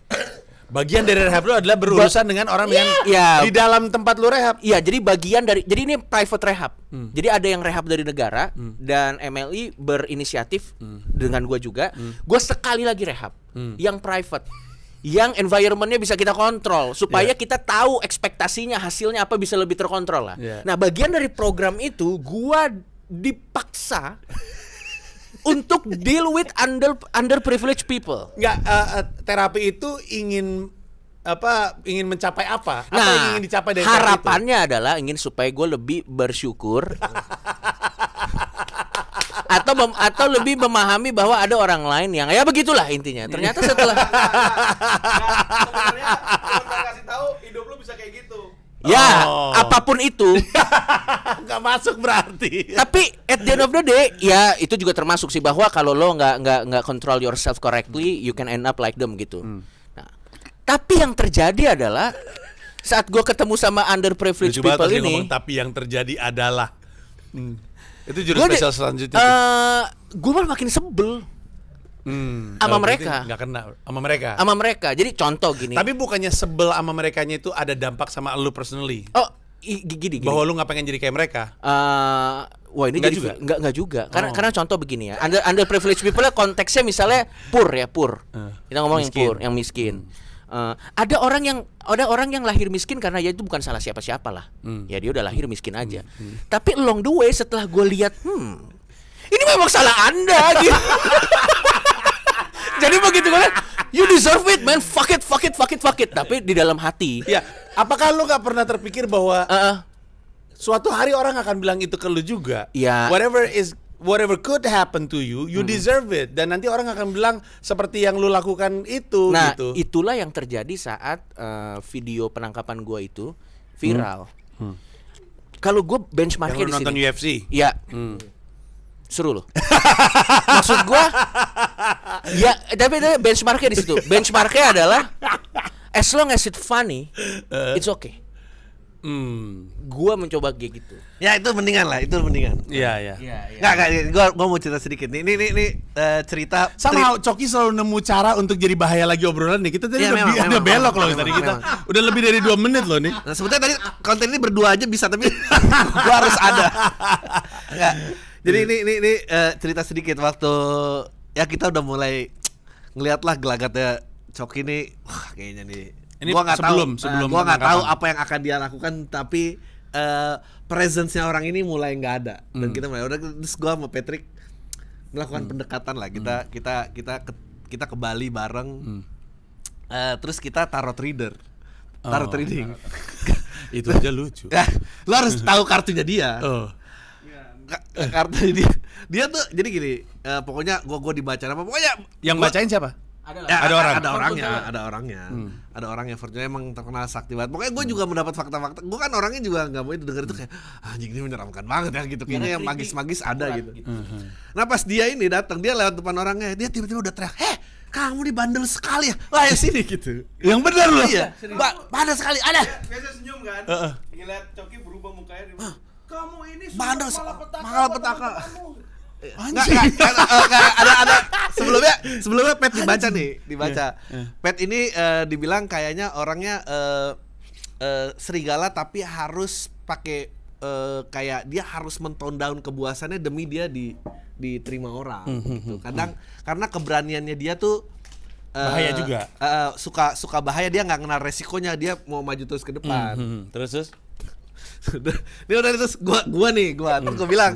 S1: Bagian dari rehab lu adalah berurusan ba dengan orang yeah. yang yeah. di iya. dalam tempat lu rehab. Iya, jadi bagian dari jadi ini private rehab. Hmm. Jadi ada yang rehab dari negara hmm. dan MLI berinisiatif hmm. dengan gua juga. Hmm. Gua sekali lagi rehab hmm. yang private yang environmentnya bisa kita kontrol supaya yeah. kita tahu ekspektasinya hasilnya apa bisa lebih terkontrol lah. Yeah. Nah bagian dari program itu gue dipaksa <laughs> untuk deal with under under underprivileged people. Enggak uh, eh, uh, eh, terapi itu ingin apa ingin mencapai apa? Nah, yang ingin dicapai dari harapannya itu? adalah ingin supaya gue lebih bersyukur <laughs> atau mem atau lebih memahami bahwa ada orang lain yang ya begitulah intinya. Ternyata setelah nah, nah, kasih tahu hidup lu bisa kayak gitu. Ya, oh. apapun itu. <laughs> nggak masuk berarti. Tapi at the end of the day, ya itu juga termasuk sih bahwa kalau lo nggak nggak nggak control yourself correctly, you can end up like them gitu. Hmm. Nah, tapi yang terjadi adalah saat gue ketemu sama underprivileged Lucu people ini. Ngomong, tapi yang terjadi adalah. Hmm. Itu jurus spesial selanjutnya. Uh, eh, gue malah makin sebel. Hmm, sama mereka. Nggak kena sama mereka. Sama mereka. Jadi contoh gini. Tapi bukannya sebel sama nya itu ada dampak sama lu personally? Oh, gini, gini. Bahwa lu nggak pengen jadi kayak mereka. Uh, wah ini nggak juga. Nggak nggak juga. Karena oh. karena contoh begini ya. Under under privileged people konteksnya misalnya pur ya pur. Uh, eh, Kita ngomong miskin. yang pur, yang miskin. Uh, ada orang yang ada orang yang lahir miskin karena ya itu bukan salah siapa-siapa lah. Hmm. Ya dia udah lahir miskin aja. Hmm. Hmm. Tapi long the way setelah gue lihat, hmm, ini memang salah anda gitu. <laughs> Jadi begitu kan? you deserve it man, fuck it, fuck it, fuck it, fuck it. Tapi di dalam hati. Ya, apakah lo gak pernah terpikir bahwa uh -uh. suatu hari orang akan bilang itu ke lo juga? Ya. Yeah. Whatever is whatever could happen to you, you hmm. deserve it. Dan nanti orang akan bilang seperti yang lu lakukan itu. Nah, gitu. itulah yang terjadi saat uh, video penangkapan gua itu viral. Hmm. Hmm. Kalau gue benchmarknya di sini. nonton UFC. Ya. Hmm seru loh, <laughs> Maksud gue ya tapi itu benchmarknya di situ. Benchmarknya adalah as long as it's funny, eh. it's okay. Hmm. Gua mencoba kayak gitu. Ya itu mendingan lah, itu mendingan. Ya ya. Nggak ya, ya. gua gua mau cerita sedikit nih. Ini ini ini uh, cerita Sama tri- Coki selalu nemu cara untuk jadi bahaya lagi obrolan nih. Kita tadi ya, udah, memang, memang, belok memang, loh memang, tadi kita. Memang. Udah lebih dari dua menit loh nih. Nah, sebetulnya tadi konten ini berdua aja bisa tapi <laughs> gua harus ada. <laughs> Jadi iya. ini ini, ini uh, cerita sedikit waktu ya kita udah mulai ngeliat lah gelagatnya Coki ini wah kayaknya nih. Ini gua nggak tahu sebelum uh, gua nggak tahu apa yang akan dia lakukan tapi uh, presence-nya orang ini mulai nggak ada dan hmm. kita mulai udah terus gua sama Patrick melakukan hmm. pendekatan lah kita hmm. kita kita ke, kita ke Bali bareng hmm. uh, terus kita tarot reader oh. tarot oh, reading <laughs> itu aja lucu lo <laughs> harus tahu kartunya dia oh. Kartu dia dia tuh jadi gini uh, pokoknya gua gua dibaca apa pokoknya yang gua, bacain siapa ya, ada, ya, ada orang ada orangnya ada orangnya hmm. ada orangnya Virtunya emang terkenal sakti banget pokoknya gue hmm. juga mendapat fakta-fakta gue kan orangnya juga nggak mau itu denger itu kayak ah, anjing ini menyeramkan banget ya gitu kayaknya yang iya, magis-magis ada gitu, gitu. Hmm. nah pas dia ini datang dia lewat depan orangnya dia tiba-tiba udah teriak heh kamu di bandel sekali ya lah ya sini gitu yang benar loh ya ba bandel sekali ada biasa senyum kan uh -uh. ngeliat coki berubah mukanya kamu ini bandel malah petaka
S2: Nggak, ada ada
S1: sebelumnya sebelumnya Pet dibaca nih, dibaca. Yeah, yeah. Pet ini uh, dibilang kayaknya orangnya uh, uh, serigala tapi harus pakai uh, kayak dia harus menton down kebuasannya demi dia di diterima orang -hmm. hmm gitu. Hmm, hmm. Kadang -hmm. karena keberaniannya dia tuh bahaya juga. Uh, suka suka bahaya dia nggak kenal resikonya, dia mau maju terus ke depan. Mm -hmm. Terus terus <laughs> dia udah terus gua gua nih gua terus gua hmm. bilang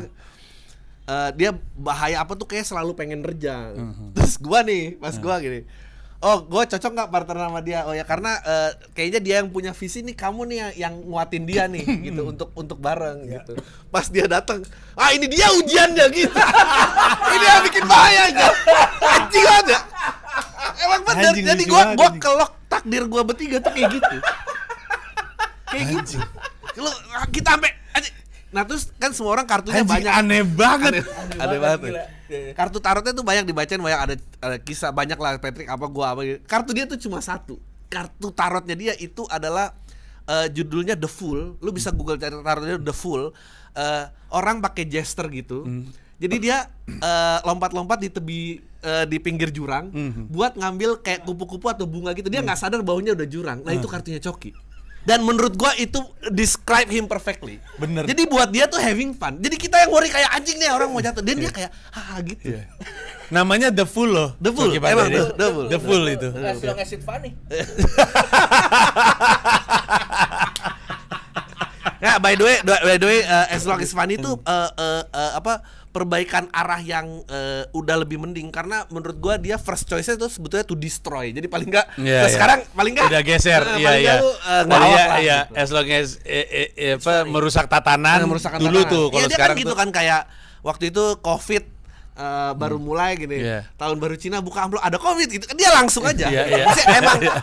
S1: uh, dia bahaya apa tuh kayak selalu pengen rejang. Hmm. terus gua nih pas hmm. gua gini oh gua cocok nggak partner sama dia oh ya karena uh, kayaknya dia yang punya visi nih kamu nih yang, yang nguatin dia nih <laughs> gitu untuk untuk bareng yeah. gitu pas dia datang ah ini dia ujiannya gitu <laughs> ini yang bikin bahaya aja gitu. anjing aja ya. emang bener anjing, jadi gua gua kelok takdir gua bertiga tuh kayak gitu kayak gitu lu kita sampai Nah terus kan semua orang kartunya Haji, banyak. Aneh banget. Aneh, aneh, banget. banget. Iya, iya, iya. Kartu tarotnya tuh banyak dibacain banyak ada, ada kisah banyak lah Patrick apa gua apa gitu. Kartu dia tuh cuma satu. Kartu tarotnya dia itu adalah uh, judulnya The Fool. Lu bisa Google cari tarotnya The Fool. Uh, orang pakai jester gitu. Hmm. Jadi dia eh, lompat-lompat uh, di tebi di pinggir jurang mm -hmm. buat ngambil kayak kupu-kupu atau bunga gitu. Dia hmm. nggak mm. sadar baunya udah jurang. Nah, mm. itu kartunya Coki dan menurut gua itu describe him perfectly bener jadi buat dia tuh having fun jadi kita yang worry kayak anjing nih orang mau jatuh dan dia iya. kayak ah gitu yeah. namanya the fool loh the fool emang the, the fool the fool itu eh, as it funny <laughs> Nah, by the way, by the way, uh, as long as funny itu hmm. uh, uh, uh, apa perbaikan arah yang uh, udah lebih mending karena menurut gua dia first choice itu sebetulnya to destroy. Jadi paling enggak yeah, iya, iya. yeah. sekarang paling enggak udah geser. Uh, iya iya. Eh, ya, iya, iya. as long as eh, eh, apa merusak tatanan, nah, merusak tatanan. dulu tuh iya, kalau ya, sekarang kan gitu tuh, kan kayak waktu itu Covid uh, baru hmm. mulai gini yeah. tahun baru Cina buka amplop ada covid gitu dia langsung aja yeah, yeah. emang <laughs> iya.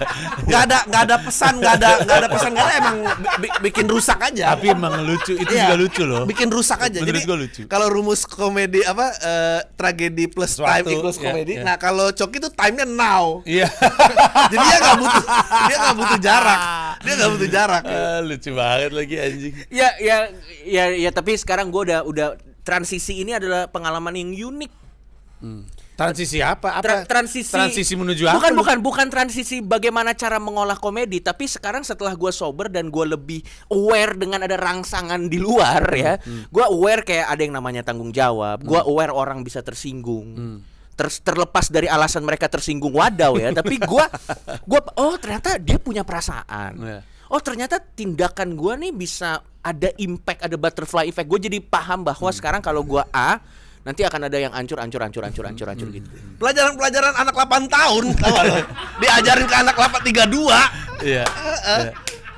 S1: nggak ada nggak ada pesan nggak ada nggak ada pesan nggak ada emang bi bikin rusak aja tapi emang lucu itu yeah. juga lucu loh bikin rusak aja Menurut jadi lucu. kalau rumus komedi apa uh, tragedi plus Suatu, time equals yeah, komedi yeah. nah kalau coki itu time nya now yeah. <laughs> jadi dia nggak butuh dia nggak butuh jarak dia nggak butuh jarak uh, lucu banget lagi anjing ya ya ya ya tapi sekarang gue udah udah transisi ini adalah pengalaman yang unik. Hmm. Transisi apa? apa? Tra transisi transisi menuju apa? Bukan bukan bukan transisi bagaimana cara mengolah komedi, tapi sekarang setelah gue sober dan gue lebih aware dengan ada rangsangan di luar ya, hmm. gue aware kayak ada yang namanya tanggung jawab, gue hmm. aware orang bisa tersinggung. Hmm ter, terlepas dari alasan mereka tersinggung wadaw ya tapi gua gua oh ternyata dia punya perasaan yeah. oh ternyata tindakan gua nih bisa ada impact, ada butterfly effect. Gue jadi paham bahwa hmm. sekarang kalau gue A, nanti akan ada yang ancur ancur ancur ancur ancur ancur hmm. gitu. Pelajaran-pelajaran anak 8 tahun diajarin ke anak tiga dua. Iya, eh, eh. iya.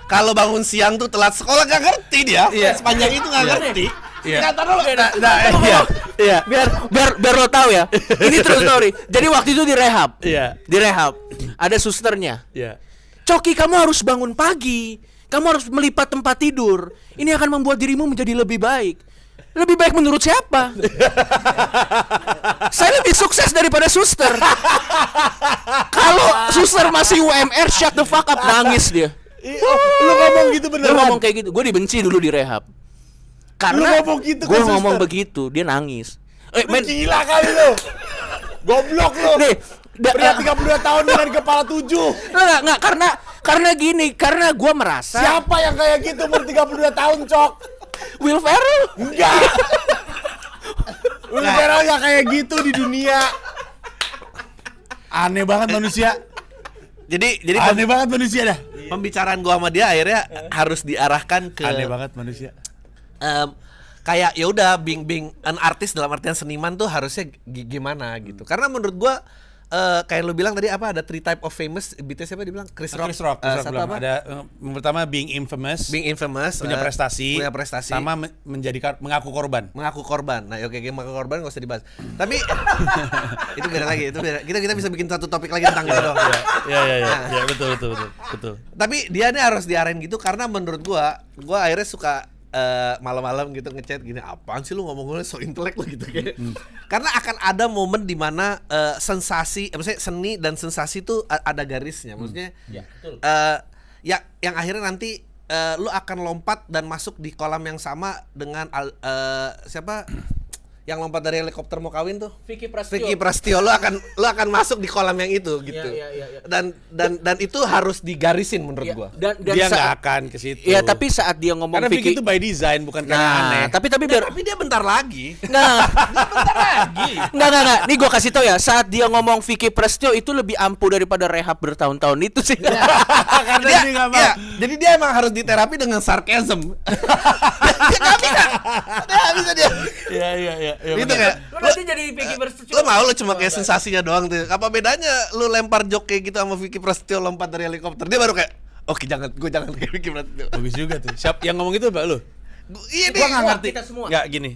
S1: Kalau bangun siang tuh telat sekolah gak ngerti dia. Yeah. Sepanjang itu gak yeah. ngerti. Iya. Nah, nah, nah, iya. Iya. Biar biar biar lo tahu ya. Iya. Ini true story. Jadi waktu itu direhab, rehab. Iya. Di rehab. Ada susternya. Iya. Coki kamu harus bangun pagi kamu harus melipat tempat tidur. Ini akan membuat dirimu menjadi lebih baik. Lebih baik menurut siapa? <laughs> Saya lebih sukses daripada suster. Kalau suster masih UMR, shut the fuck up, nangis dia. Oh, lu ngomong gitu beneran? Lu ngomong kayak gitu. Gue dibenci dulu di rehab. Karena lu ngomong gitu gue kan, ngomong begitu, dia nangis. Eh, men, gila kali lo. <laughs> Goblok lu. Nih, pria eh. dua tahun dengan kepala tujuh. Enggak, enggak, karena karena gini, karena gue merasa Siapa yang kayak gitu umur dua tahun, Cok? Will Ferrell? Enggak. Will Ferrell yang kayak gitu di dunia. Aneh banget manusia. Jadi jadi aneh banget manusia dah. Pembicaraan gue sama dia akhirnya harus diarahkan ke aneh banget manusia. Um, kayak ya udah bing bing an artis dalam artian seniman tuh harusnya gimana gitu. Karena menurut gua uh, kayak lu bilang tadi apa ada three type of famous BTS siapa dibilang Chris ah, Rock. Chris Rock, Chris eh, Rock uh, belum. Ada uh, pertama being infamous. Being infamous. Punya prestasi. punya prestasi. Sama menjadi mengaku korban. Mengaku korban. Nah, ya, oke, okay, mengaku korban gak usah dibahas. Tapi <laughs> itu beda lagi, itu beda. Kita kita bisa bikin satu topik lagi tentang itu loh ya ya iya. Ya, betul, betul, betul. Betul. Tapi dia ini harus diarahin gitu karena menurut gua, gua akhirnya suka uh, malam-malam gitu ngechat gini apaan sih lu ngomong so intelek lu gitu kayak hmm. karena akan ada momen di mana uh, sensasi eh, maksudnya seni dan sensasi itu ada garisnya maksudnya hmm. ya, Uh, ya yang akhirnya nanti uh, lu akan lompat dan masuk di kolam yang sama dengan uh, siapa yang lompat dari helikopter mau kawin tuh Vicky Prasetyo Vicky Prasetyo lo akan lo akan masuk di kolam yang itu iya, gitu ya, dan dan dan itu harus digarisin menurut gua dan, dan dia nggak akan ke situ ya tapi saat dia ngomong karena Vicky, itu by design bukan karena nah, aneh tapi tapi nah, tapi dia bentar lagi nah <laughs> dia bentar lagi nggak nggak nggak nih gua kasih tau ya saat dia ngomong Vicky Prasetyo itu lebih ampuh daripada rehab bertahun-tahun itu sih <laughs> karena dia, dia Ya, jadi dia emang harus diterapi dengan sarkasm <laughs> dia nggak bisa dia nggak bisa dia ya ya ya iya, iya gitu kayak lu, nanti jadi Vicky Prasetyo lu mau lu cuma oh, kayak sensasinya doang tuh apa bedanya lu lempar jok kayak gitu sama Vicky Prasetyo lompat dari helikopter dia baru kayak Oke jangan, gue jangan kayak Vicky Prasetyo Bagus juga tuh Siap yang ngomong itu mbak lu? Gua, iya gua gak ngerti Kita semua Gak gini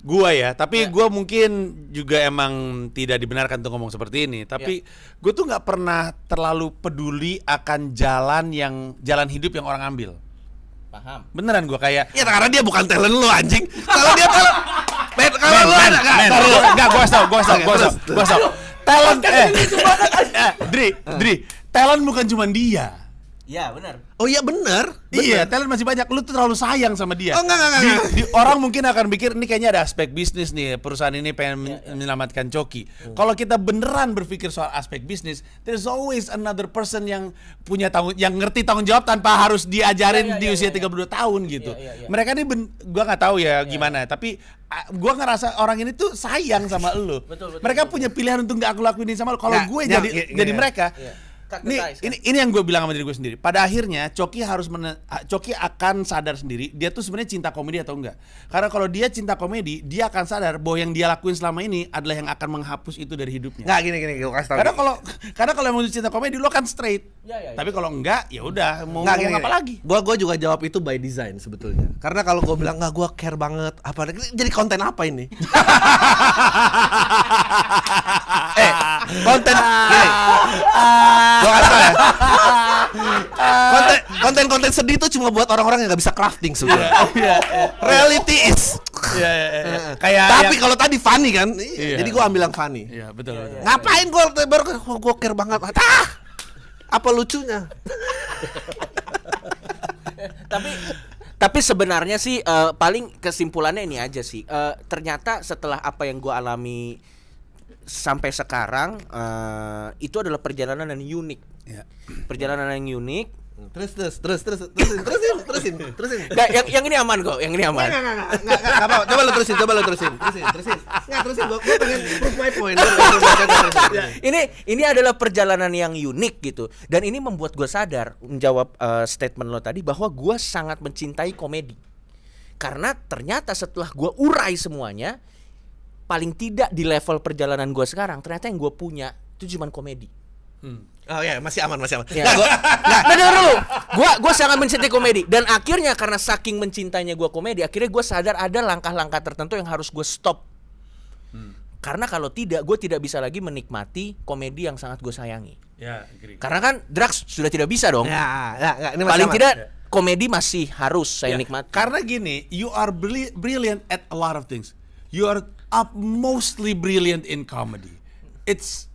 S1: gua ya tapi ya. gua mungkin juga emang tidak dibenarkan untuk ngomong seperti ini tapi ya. gua tuh nggak pernah terlalu peduli akan jalan yang jalan hidup yang orang ambil paham beneran gua kayak ya karena dia bukan talent lu anjing kalau dia talent <laughs> Kalau lu ada enggak? Enggak, gua stop, gua stop, gua gue Gua stop. Talent eh <laughs> Dri, Dri, talent bukan cuma dia. Iya benar. Oh iya benar. Iya talent masih banyak. Lu tuh terlalu sayang sama dia. Oh enggak enggak enggak. Di, orang mungkin akan pikir ini kayaknya ada aspek bisnis nih perusahaan ini pengen ya, ya. menyelamatkan Coki. Hmm. Kalau kita beneran berpikir soal aspek bisnis, there's always another person yang punya tanggung, yang ngerti tanggung jawab tanpa harus diajarin ya, ya, di iya, usia ya, ya, 32 tahun gitu. Ya, ya, ya. Mereka ini ben, gua nggak tahu ya, ya gimana. Tapi gue ngerasa orang ini tuh sayang sama lo. <laughs> Mereka betul, punya betul. pilihan untuk nggak aku lakuin ini sama lo. Kalau ya, nah, gue nah, jadi iya, jadi iya. mereka. Ya ini, ini ini yang gue bilang sama diri gue sendiri. Pada akhirnya Coki harus mena Coki akan sadar sendiri dia tuh sebenarnya cinta komedi atau enggak. Karena kalau dia cinta komedi, dia akan sadar bahwa yang dia lakuin selama ini adalah yang akan menghapus itu dari hidupnya. Enggak gini gini gue kasih tahu. Karena kalau karena kalau emang cinta komedi lo kan straight. Ya, ya, ya. Tapi kalau enggak ya udah mau nggak, ngomong gini, apa lagi? Gua gue juga jawab itu by design sebetulnya. Karena kalau gue bilang enggak gue care banget apa jadi konten apa ini? <laughs> eh, konten <laughs> sedih itu cuma buat orang-orang yang gak bisa crafting sebenarnya. yeah. Iya. Reality is. Yeah, yeah, yeah. Kayak Tapi yang... kalau tadi funny kan, yeah. jadi gue ambil yang funny. Iya, betul, iya, betul. Iya, Ngapain gua baru oh, gokir banget. Ah! Apa lucunya? Tapi tapi sebenarnya sih uh, paling kesimpulannya ini aja sih. Uh, ternyata setelah apa yang gua alami sampai sekarang uh, itu adalah perjalanan yang unik. Yeah. Perjalanan yang unik Terus terus terus terus terusin terusin terusin terusin. Enggak, yang yang ini aman kok, yang ini aman. Enggak enggak enggak enggak apa Coba lo terusin, coba lo terusin. Terusin, terusin. Enggak terusin gua, gua pengen proof my point. ini ini adalah perjalanan yang unik gitu. Dan ini membuat gua sadar menjawab uh, statement lo tadi bahwa gua sangat mencintai komedi. Karena ternyata setelah gua urai semuanya, paling tidak di level perjalanan gua sekarang ternyata yang gua punya itu cuma komedi. Hmm Oh ya, yeah, masih aman, masih aman. Ya, nah, gua, <laughs> nah, nah, dulu. gue gue sangat mencintai komedi dan akhirnya karena saking mencintainya gue komedi, akhirnya gue sadar ada langkah-langkah tertentu yang harus gue stop. Hmm. Karena kalau tidak, gue tidak bisa lagi menikmati komedi yang sangat gue sayangi. Ya, agree. Karena kan drugs sudah tidak bisa dong. Ya, yeah, ya, yeah, Paling aman. tidak yeah. komedi masih harus saya yeah. nikmati. Karena gini, you are brilliant at a lot of things. You are up mostly brilliant in comedy. It's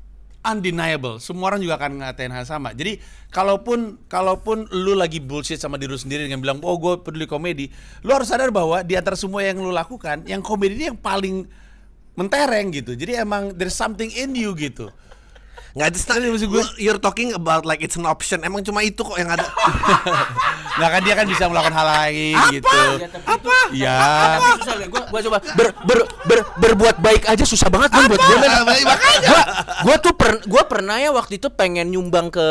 S1: undeniable. Semua orang juga akan ngatain hal sama. Jadi kalaupun kalaupun lu lagi bullshit sama diri sendiri dengan bilang oh gue peduli komedi, lu harus sadar bahwa di antara semua yang lu lakukan, yang komedi ini yang paling mentereng gitu. Jadi emang there's something in you gitu. Nggak ada stuck maksud gue You're talking about like it's an option Emang cuma itu kok yang ada <laughs> Nah kan dia kan bisa melakukan hal lain Apa? gitu ya, Apa? Iya, iya. Gue coba ber, ber, ber, Berbuat baik aja susah banget kan buat gue Makanya Gue tuh per, gue pernah ya waktu itu pengen nyumbang ke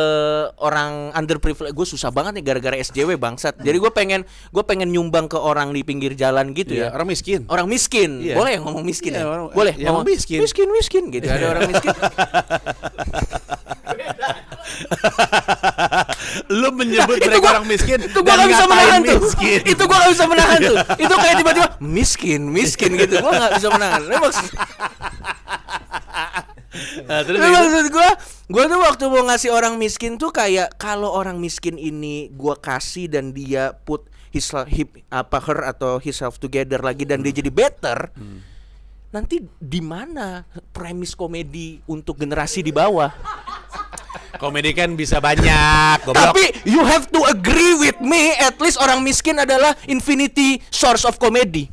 S1: orang underprivileged Gue susah banget nih gara-gara SJW bangsat Jadi gue pengen gue pengen nyumbang ke orang di pinggir jalan gitu yeah. ya Orang miskin Orang miskin yeah. Boleh ngomong miskin yeah, ya? Iya, orang, Boleh ya, ngomong miskin Miskin, miskin gitu Ada orang miskin <laughs> lu menyebut nah, mereka gua, orang miskin itu gua gak bisa menahan miskin. tuh itu gua gak bisa menahan tuh <laughs> itu kayak tiba-tiba miskin miskin gitu gua gak bisa menahan lu maksud <laughs> nah, maksud gua gua tuh waktu mau ngasih orang miskin tuh kayak kalau orang miskin ini gua kasih dan dia put his hip, apa her atau himself together lagi dan hmm. dia jadi better hmm nanti di mana premis komedi untuk generasi di bawah? Komedi kan bisa banyak. Goblok. Tapi you have to agree with me, at least orang miskin adalah infinity source of comedy.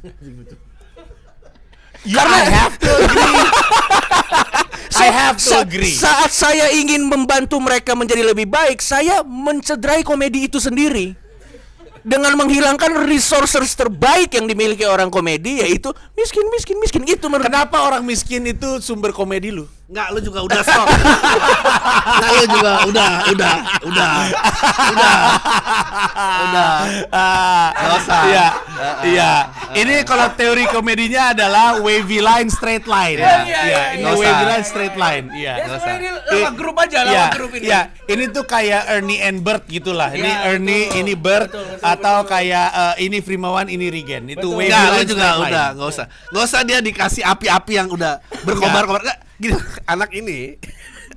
S1: You Karena I have to agree. <laughs> I have to agree. Saat saya ingin membantu mereka menjadi lebih baik, saya mencederai komedi itu sendiri dengan menghilangkan resources terbaik yang dimiliki orang komedi yaitu miskin miskin miskin itu menurut kenapa orang miskin itu sumber komedi lu Enggak,
S2: lu juga udah stop. Enggak, lu juga udah, udah, udah, udah,
S1: udah. Gak usah. Iya, iya. Ini kalau teori komedinya adalah wavy line, straight line. Iya, iya. iya, iya ini iya. wavy line, straight line. Iya. Ya, ini lawan grup aja, lawan grup ini. Iya, ini tuh kayak Ernie and Bert gitulah. Ini Ernie, ini Bert, atau kayak eh, ini Frimawan, ini Regen. Itu wavy line, straight line. Enggak, lu juga udah, nggak usah. Nggak usah dia dikasih api-api yang udah berkobar-kobar gini, gitu. anak ini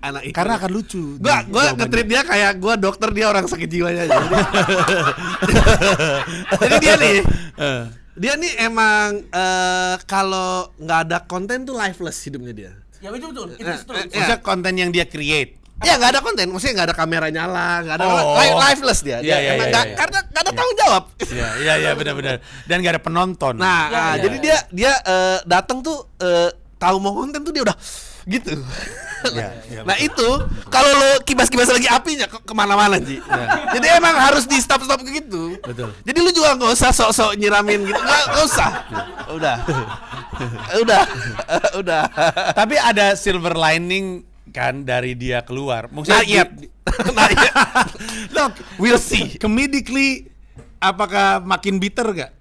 S1: anak ini karena akan lucu gua gua ngetrip dia kayak gua dokter dia orang sakit jiwanya aja <laughs> jadi dia nih eh. dia nih emang uh, kalau nggak ada konten tuh lifeless hidupnya dia ya betul betul itu eh, maksudnya konten yang dia create Ya nggak ada konten, maksudnya nggak ada kamera nyala, nggak ada oh. lifeless dia, iya, dia yeah, iya, yeah, gak, yeah. karena nggak ada yeah. tanggung jawab. Iya iya iya benar-benar dan nggak ada penonton. Nah, yeah, iya, nah yeah, jadi yeah. dia dia uh, datang tuh uh, tahu mau konten tuh dia udah gitu ya, nah itu kalau lo kibas-kibas lagi apinya ke kemana-mana sih. ya. jadi emang harus di stop stop gitu betul jadi lu juga nggak usah sok-sok nyiramin gitu nggak, usah udah <laughs> udah <laughs> udah tapi ada silver lining kan dari dia keluar maksudnya nah, iya. <laughs> nah, iya. look we'll see comedically apakah makin bitter gak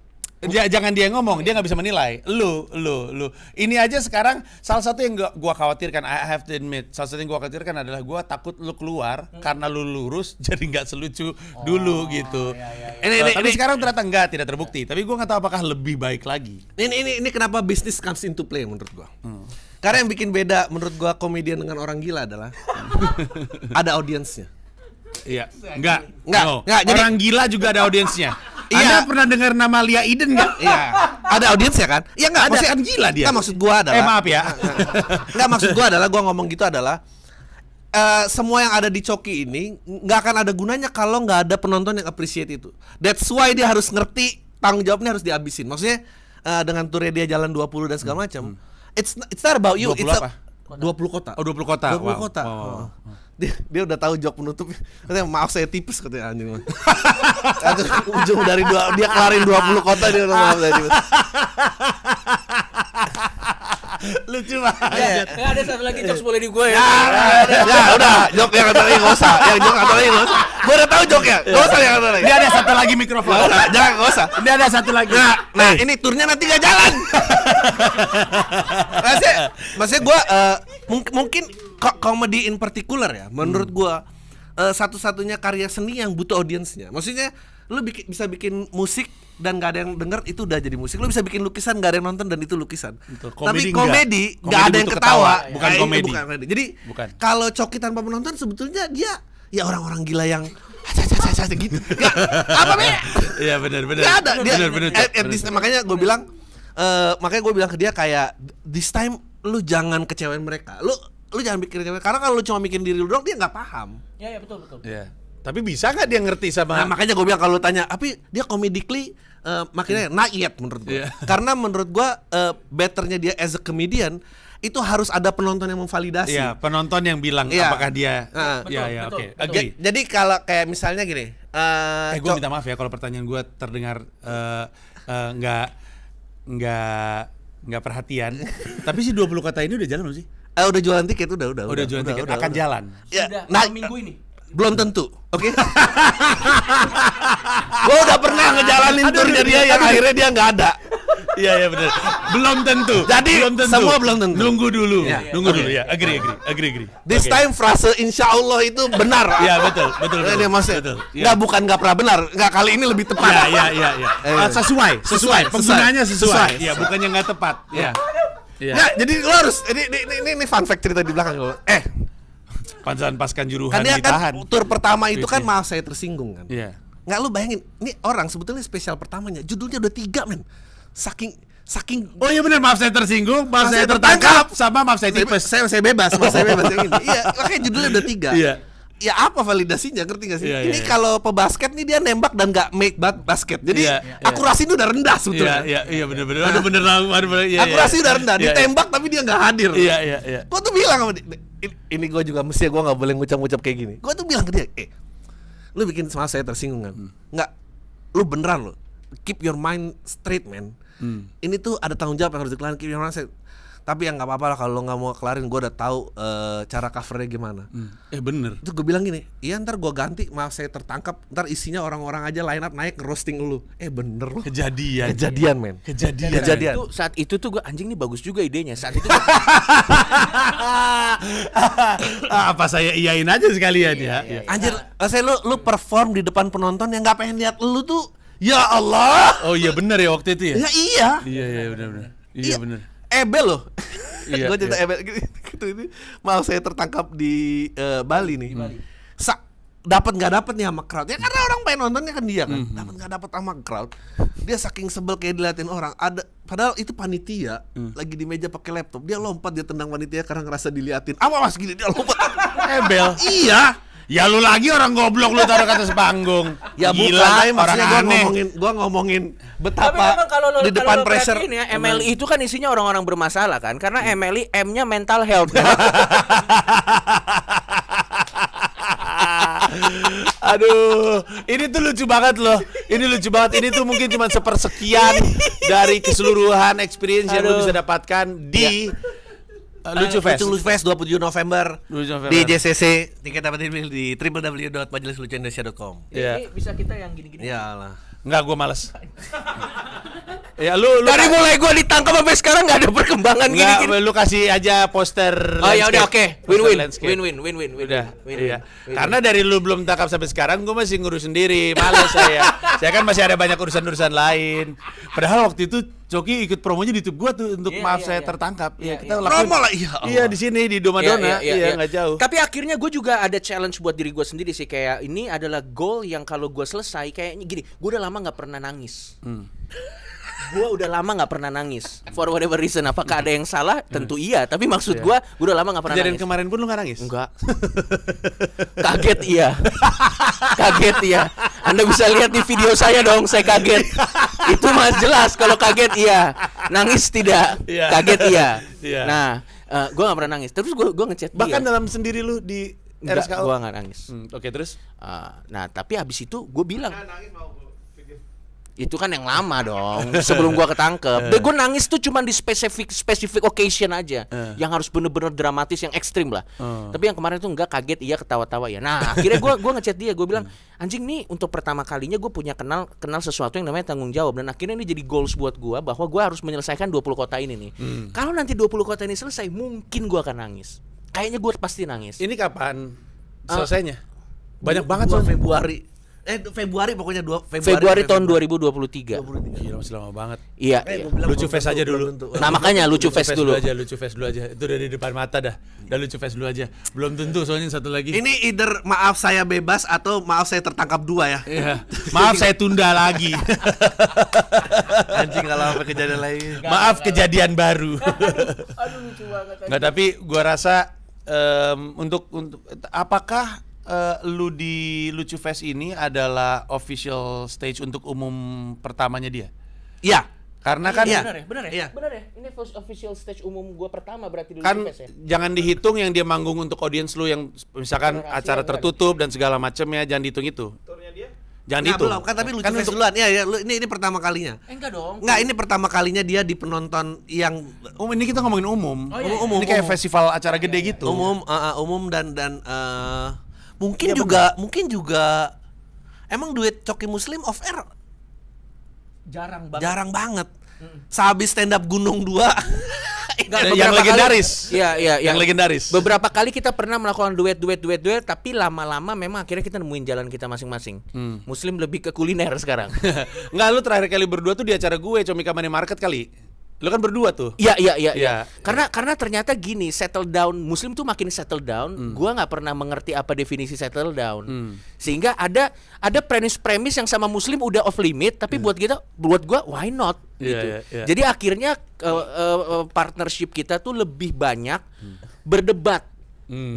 S1: dia, jangan dia ngomong, dia nggak bisa menilai. Lu, lu, lu. Ini aja sekarang salah satu yang gua, gua khawatirkan, I have to admit, salah satu yang gua khawatirkan adalah gua takut lu keluar hmm. karena lu lurus <laughs> jadi nggak selucu oh, dulu gitu. Iya, iya, iya. Ini, ini, Tapi ini, sekarang ternyata enggak, tidak terbukti. Tapi gua nggak tahu apakah lebih baik lagi. Ini, ini, ini kenapa bisnis comes into play menurut gua. Hmm. Karena yang bikin beda menurut gua komedian dengan orang gila adalah <laughs> ada audiensnya. Iya. Enggak. Enggak. No. Enggak. orang gila juga ada audiensnya. Iya. Anda pernah dengar nama Lia Eden nggak? <laughs> Iya. Ada audiens ya kan? Iya nggak ada. Maksudnya kan gila dia. Nggak maksud gua adalah. Eh maaf ya. <laughs> Nggak maksud gua adalah gua ngomong gitu adalah Uh, semua yang ada di Coki ini nggak akan ada gunanya kalau nggak ada penonton yang appreciate itu. That's why dia harus ngerti tanggung jawabnya harus dihabisin. Maksudnya uh, dengan turnya dia jalan 20 dan segala macam. Hmm. It's it's not about you. 20 it's apa? A, 20 kota. Oh, 20 kota. 20 wow. kota. wow. wow dia, dia udah tahu jok penutup katanya maaf saya tipis katanya anjing <laughs> ujung dari dua dia kelarin dua puluh kota dia udah maaf saya tipis <laughs> Lucu banget. Ya, ada satu lagi jokes iya. boleh di gue ya. Ya, ya, ya, udah, jok yang ada lagi enggak usah. Yang jok ada lagi enggak usah. Gue udah tahu jok ya. Enggak usah yang ada lagi. Dia ada satu lagi mikrofon. jangan enggak usah. Dia ada satu lagi. Nah, nah ini turnya nanti gak jalan. masih masih gue mungkin komedi in particular ya. Menurut hmm. gue uh, satu-satunya karya seni yang butuh audiensnya. Maksudnya lu bikin, bisa bikin musik dan gak ada yang denger itu udah jadi musik. Lo bisa bikin lukisan gak ada yang nonton dan itu lukisan. Komedi Tapi komedi nggak gak ada yang ketawa, ketawa. bukan eh, komedi. Bukan Jadi kalau Coki tanpa penonton sebetulnya dia ya orang-orang gila yang gitu. apa nih Iya benar benar. ada. Dia, bener, bener, at, at bener. makanya gue bilang uh, makanya gue bilang ke dia kayak this time lu jangan kecewain mereka. Lu lu jangan bikin kecewain karena kalau lu cuma bikin diri lu doang dia nggak paham. Iya ya betul betul. Iya. Tapi bisa nggak dia ngerti sama? Nah, makanya gue bilang kalau tanya, tapi dia comedically uh, eh, makanya hmm. not menurut gue. Yeah. <laughs> Karena menurut gue uh, betternya dia as a comedian itu harus ada penonton yang memvalidasi. Iya, penonton yang bilang ya. apakah dia. Uh, betul, oke. Okay. Jadi kalau kayak misalnya gini. Uh, eh, eh gue minta maaf ya kalau pertanyaan gue terdengar uh, uh, nggak nggak perhatian. <laughs> Tapi si 20 kata ini udah jalan belum sih? Eh, udah jualan tiket udah udah. Udah, udah jualan udah, tiket udah, akan udah, jalan. Ya, Sudah, nah, minggu ini. Belum tentu, oke? Okay? <laughs> gue udah pernah ngejalanin tur turnya dia yang akhirnya dia nggak ada iya iya benar belum tentu jadi belum tentu. semua belum tentu nunggu dulu ya, nunggu okay. dulu ya agree agree agree agree this okay. time frase insya Allah itu benar Iya betul betul iya, betul, betul. maksud betul ya. nggak bukan nggak pernah benar nggak kali ini lebih tepat Iya iya iya. ya. eh, sesuai sesuai penggunaannya sesuai, Iya bukannya nggak tepat ya Iya. Ya, jadi lo harus ini ini ini, ini fun fact cerita di belakang lo. Eh, Pansan Paskan Juruhan kan dia kan ditahan. tur pertama itu kan maaf saya tersinggung kan. Iya nggak lu bayangin ini orang sebetulnya spesial pertamanya judulnya udah tiga men saking saking oh iya bener, maaf saya tersinggung maaf, maaf saya tertangkap, tertangkap sama maaf saya tipes saya saya bebas maaf saya bebas yang <laughs> iya makanya judulnya udah tiga iya ya apa validasinya ngerti gak sih iya, iya ini yeah. kalau pebasket nih dia nembak dan gak make bad basket jadi yeah, iya. akurasi itu udah rendah sebetulnya iya iya, iya bener benar aduh bener lah bener, bener, iya, akurasi udah rendah ditembak tapi dia gak hadir iya iya iya gua tuh bilang sama dia ini gue juga mesti ya, gue gak boleh ngucap-ngucap kayak gini gue tuh bilang ke dia eh lu bikin sama saya tersinggung kan hmm. nggak lu beneran lo keep your mind straight man hmm. ini tuh ada tanggung jawab yang harus dikelarin keep your mind straight tapi yang nggak apa-apa lah kalau nggak mau kelarin gue udah tahu uh, cara covernya gimana hmm. eh bener itu gue bilang gini iya ntar gue ganti maaf saya tertangkap ntar isinya orang-orang aja line up naik roasting lu eh bener loh kejadian kejadian men kejadian kejadian itu, saat itu tuh gue anjing nih bagus juga idenya saat itu <laughs> apa saya iyain aja sekalian iya, ya iya, iya. anjir eh, saya lu lu perform di depan penonton yang nggak pengen lihat lu tuh ya Allah oh iya bener ya waktu itu ya ya iya iya iya bener bener iya, iya. bener Ebel loh. Iya, <laughs> gue cerita iya. Ebel gitu ini. Mau saya tertangkap di uh, Bali nih. Bali. Hmm. Sa dapat nggak dapat nih sama crowd ya karena orang pengen nontonnya kan dia kan mm -hmm. dapat nggak dapat sama crowd dia saking sebel kayak diliatin orang ada padahal itu panitia mm. lagi di meja pakai laptop dia lompat dia tendang panitia karena ngerasa diliatin apa mas gini dia lompat <laughs> ebel iya Ya lu lagi orang goblok lu taruh kata sepanggung. Ya Gila, bukan, orang maksudnya gua aneh. ngomongin gua ngomongin betapa kalau lo, di depan kalau pressure ya, MLI e itu kan isinya orang-orang bermasalah kan karena MLI hmm. e M-nya mental health. <laughs> Aduh, ini tuh lucu banget loh. Ini lucu banget. Ini tuh mungkin cuma sepersekian dari keseluruhan experience Aduh. yang lu bisa dapatkan di ya Eh, lucu eh, Fest. Lucu Fest 27 November, Lucu November. di JCC tiket dapetin di www.majelislucuindonesia.com. Iya. Yeah. bisa kita yang gini-gini. Iyalah. Enggak, gue males. <laughs> ya lu, lu dari mulai gue ditangkap sampai sekarang nggak ada perkembangan gini gini, gini. Lu kasih aja poster. Oh ya udah oke. win Win win. win win. Win win win udah, win. Iya. Win, Karena dari lu belum tangkap sampai sekarang, gua masih ngurus sendiri. Males saya. <laughs> Saya kan masih ada banyak urusan urusan lain. Padahal waktu itu Coki ikut promonya di YouTube gua tuh untuk yeah, maaf yeah, saya yeah. tertangkap. Iya, yeah, yeah, kita yeah. lakuin. Promo lah iya. Iya di sini di Domadona. Iya, yeah, yeah, yeah, yeah. jauh. Tapi akhirnya gue juga ada challenge buat diri gue sendiri sih kayak ini adalah goal yang kalau gue selesai kayaknya gini, gue udah lama nggak pernah nangis. Hmm. gue udah lama nggak pernah nangis for whatever reason apakah ada yang salah hmm. tentu iya tapi maksud gue iya. gue udah lama nggak pernah Jadi nangis kemarin pun lu nggak nangis enggak <laughs> kaget iya kaget iya anda bisa lihat di video saya dong saya kaget <laughs> itu mah jelas kalau kaget iya, nangis tidak, yeah. kaget iya. yeah. Nah, uh, eh, gue gak pernah nangis. Terus gue gue ngechat dia. Bahkan dalam sendiri lu di RSKO. Gue gak nangis. Hmm, Oke okay, terus? Uh, nah tapi habis itu gue bilang. nangis mau itu kan yang lama dong sebelum gua ketangkep. <laughs> Eh. Dan gua nangis tuh cuman di spesifik spesifik occasion aja. Uh. Yang harus bener-bener dramatis yang ekstrim lah. Uh. Tapi yang kemarin tuh nggak kaget iya ketawa-tawa ya. Nah, akhirnya gua gua ngechat dia, gua bilang, hmm. "Anjing nih untuk pertama kalinya gue punya kenal kenal sesuatu yang namanya tanggung jawab." Dan akhirnya ini jadi goals buat gua bahwa gua harus menyelesaikan 20 kota ini nih. Hmm. Kalau nanti 20 kota ini selesai, mungkin gua akan nangis. Kayaknya gua pasti nangis. Ini kapan selesainya? Uh, Banyak banget soalnya Februari eh Februari pokoknya dua Februari, Februari tahun 2023. 2023. Gila masih lama banget. Iya. Eh, iya. Lucu face aja dulu. Tentu. Nah makanya lucu, lucu face, dulu. aja, lucu face dulu aja. Itu dari depan mata dah. Dan lucu face dulu aja. Belum tentu soalnya satu lagi. Ini either maaf saya bebas atau maaf saya tertangkap dua ya. Iya. maaf saya tunda lagi. <laughs> Anjing kalau apa kejadian lagi. Maaf kejadian baru. <laughs> Aduh lucu banget. Enggak tapi gua rasa um, untuk untuk apakah uh, lu di Lucu Fest ini adalah official stage untuk umum pertamanya dia? Iya. Karena kan iya, benar ya, benar ya. Iya. Benar ya. Ini official stage umum gue pertama berarti di kan, Fest ya. Jangan dihitung yang dia manggung untuk audiens lu yang misalkan acara tertutup dan segala macamnya jangan dihitung itu. Jangan nah, itu. belum, kan tapi kan lucu kan duluan. Ya, ya, ini ini pertama kalinya. Eh, enggak dong. Enggak, ini pertama kalinya dia di penonton yang umum. Oh, ini kita ngomongin umum. Oh, iya, iya. umum, umum. Ini kayak umum. festival acara gede iya, iya. gitu. Umum, uh, uh umum dan dan uh, mungkin ya, juga bener. mungkin juga emang duit coki muslim off air jarang banget jarang banget mm. sehabis stand up gunung dua <laughs>
S2: Nggak, yang legendaris. Kali, ya, ya, iya. yang, ya. legendaris.
S1: Beberapa kali kita pernah melakukan duet, duet, duet, duet, tapi lama-lama memang akhirnya kita nemuin jalan kita masing-masing. Hmm. Muslim lebih ke kuliner sekarang. Enggak, <laughs> lu terakhir kali berdua tuh di acara gue, Comika Money Market kali. Lo kan berdua tuh. Iya iya iya. Ya. Karena karena ternyata gini settle down Muslim tuh makin settle down. Hmm. Gua nggak pernah mengerti apa definisi settle down. Hmm. Sehingga ada ada premis-premis yang sama Muslim udah off limit, tapi hmm. buat kita buat gua why not iya, gitu. Ya, ya. Jadi akhirnya uh, uh, partnership kita tuh lebih banyak hmm. berdebat. Hmm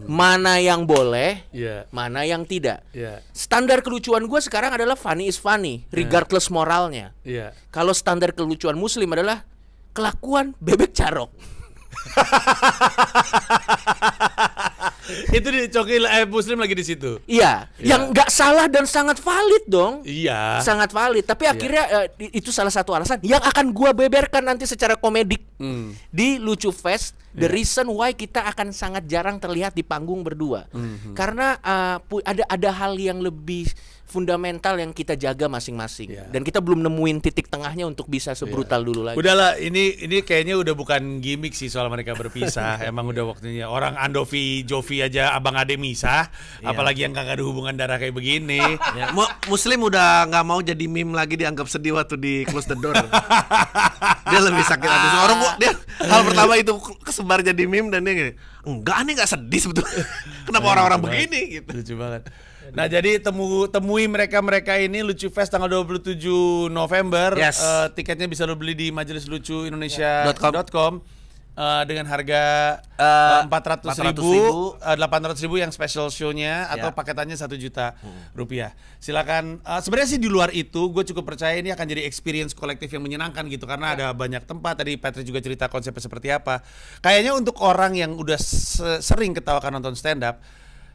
S1: mana yang boleh, yeah. mana yang tidak. Yeah. Standar kelucuan gue sekarang adalah funny is funny, iya. regardless moralnya. Yeah. Kalau standar kelucuan Muslim adalah kelakuan bebek carok itu dicoki Coki eh, Muslim lagi di situ. Iya, yeah. yang nggak salah dan sangat valid dong. Iya. Sangat valid. Tapi iya. akhirnya yeah. eh, itu salah satu alasan yang akan gua beberkan nanti secara komedik mm. di Lucu Fest. The iya. reason why kita akan sangat jarang terlihat di panggung berdua, -hmm. hmm. karena uh, ada ada hal yang lebih fundamental yang kita jaga masing-masing yeah. dan kita belum nemuin titik tengahnya untuk bisa sebrutal yeah. dulu lagi. Udahlah ini ini kayaknya udah bukan gimmick sih soal mereka berpisah. <laughs> Emang udah waktunya orang Andovi Jovi aja abang ade misah, yeah. apalagi yang kagak ada hubungan darah kayak begini. <laughs> yeah. Muslim udah nggak mau jadi meme lagi dianggap sedih waktu di close the door. <laughs> dia lebih sakit hati. Ah. Orang gua dia hal pertama itu kesebar jadi meme dan dia gini, enggak aneh nggak sedih sebetulnya. Kenapa orang-orang begini gitu. Lucu banget. Nah, jadi temu temui mereka-mereka ini Lucu Fest tanggal 27 November. Yes. Uh, tiketnya bisa lo beli di majelislucuindonesia.com. Yeah uh, dengan harga eh, eh, empat uh, ratus ribu, delapan ratus ribu yang special shownya yeah. atau ya. paketannya satu juta hmm. rupiah. Silakan. Uh, Sebenarnya sih di luar itu, gue cukup percaya ini akan jadi experience kolektif yang menyenangkan gitu karena yeah. ada banyak tempat. Tadi Patrick juga cerita konsepnya seperti apa. Kayaknya untuk orang yang udah sering ketawakan nonton stand up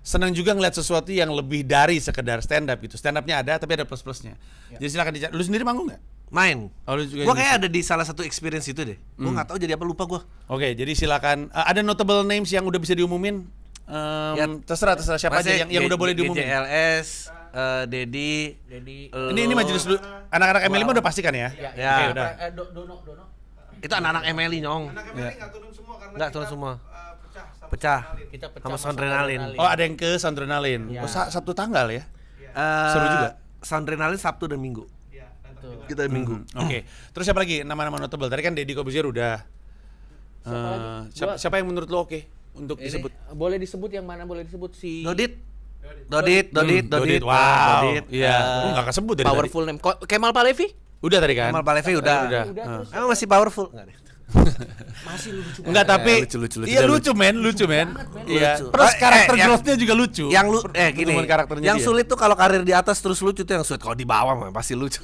S1: senang juga ngeliat sesuatu yang lebih dari sekedar stand up itu. Stand upnya ada tapi ada plus plusnya. Ya. Jadi silakan dicari. Lu sendiri manggung gak Main. Oh, lu juga gua gitu. kayak ada di salah satu experience itu deh. Gua hmm. nggak hmm. tahu jadi apa lupa gua. Oke, okay, jadi silakan. Uh, ada notable names yang udah bisa diumumin? Um, ya, terserah terserah siapa aja yang, yang udah boleh diumumin. GJLS, uh, Dedi, ini ini majelis dulu. Anak-anak MLI mah udah pasti kan ya? Ya. ya. Okay, udah. Eh, Dono, Dono. Itu anak-anak MLI nyong. Anak MLI ya. nggak turun semua karena nggak turun semua pecah. Kita pecah sama Sondrenalin. Oh, ada yang ke Sondrenalin. Ya. Oh, satu tanggal ya? Uh, Seru juga. Sondrenalin Sabtu dan Minggu. Ya, kita Minggu. Hmm. Oke. Okay. Terus siapa lagi nama-nama notable? Tadi kan Deddy Kobuzier udah. Siapa, uh, siapa, siapa yang menurut lo oke okay untuk Ini. disebut? Boleh disebut yang mana? Boleh disebut si Dodit. Dodit, Dodit, hmm, Dodit, Dodit, wow, Dodit, iya, uh, kesebut powerful tadi. name, Kemal Palevi, udah tadi kan, Kemal Palevi udah, udah, udah. udah. Uh. emang masih powerful, masih lucu.
S2: Enggak, eh, tapi lucu lucu lucu. Iya lucu,
S1: men, lucu, men. Iya. Terus eh, eh, karakter eh, growth-nya juga lucu. Yang lu eh gini. Karakternya yang dia. sulit tuh kalau karir di atas terus lucu tuh yang sulit. Kalau di bawah mah pasti lucu.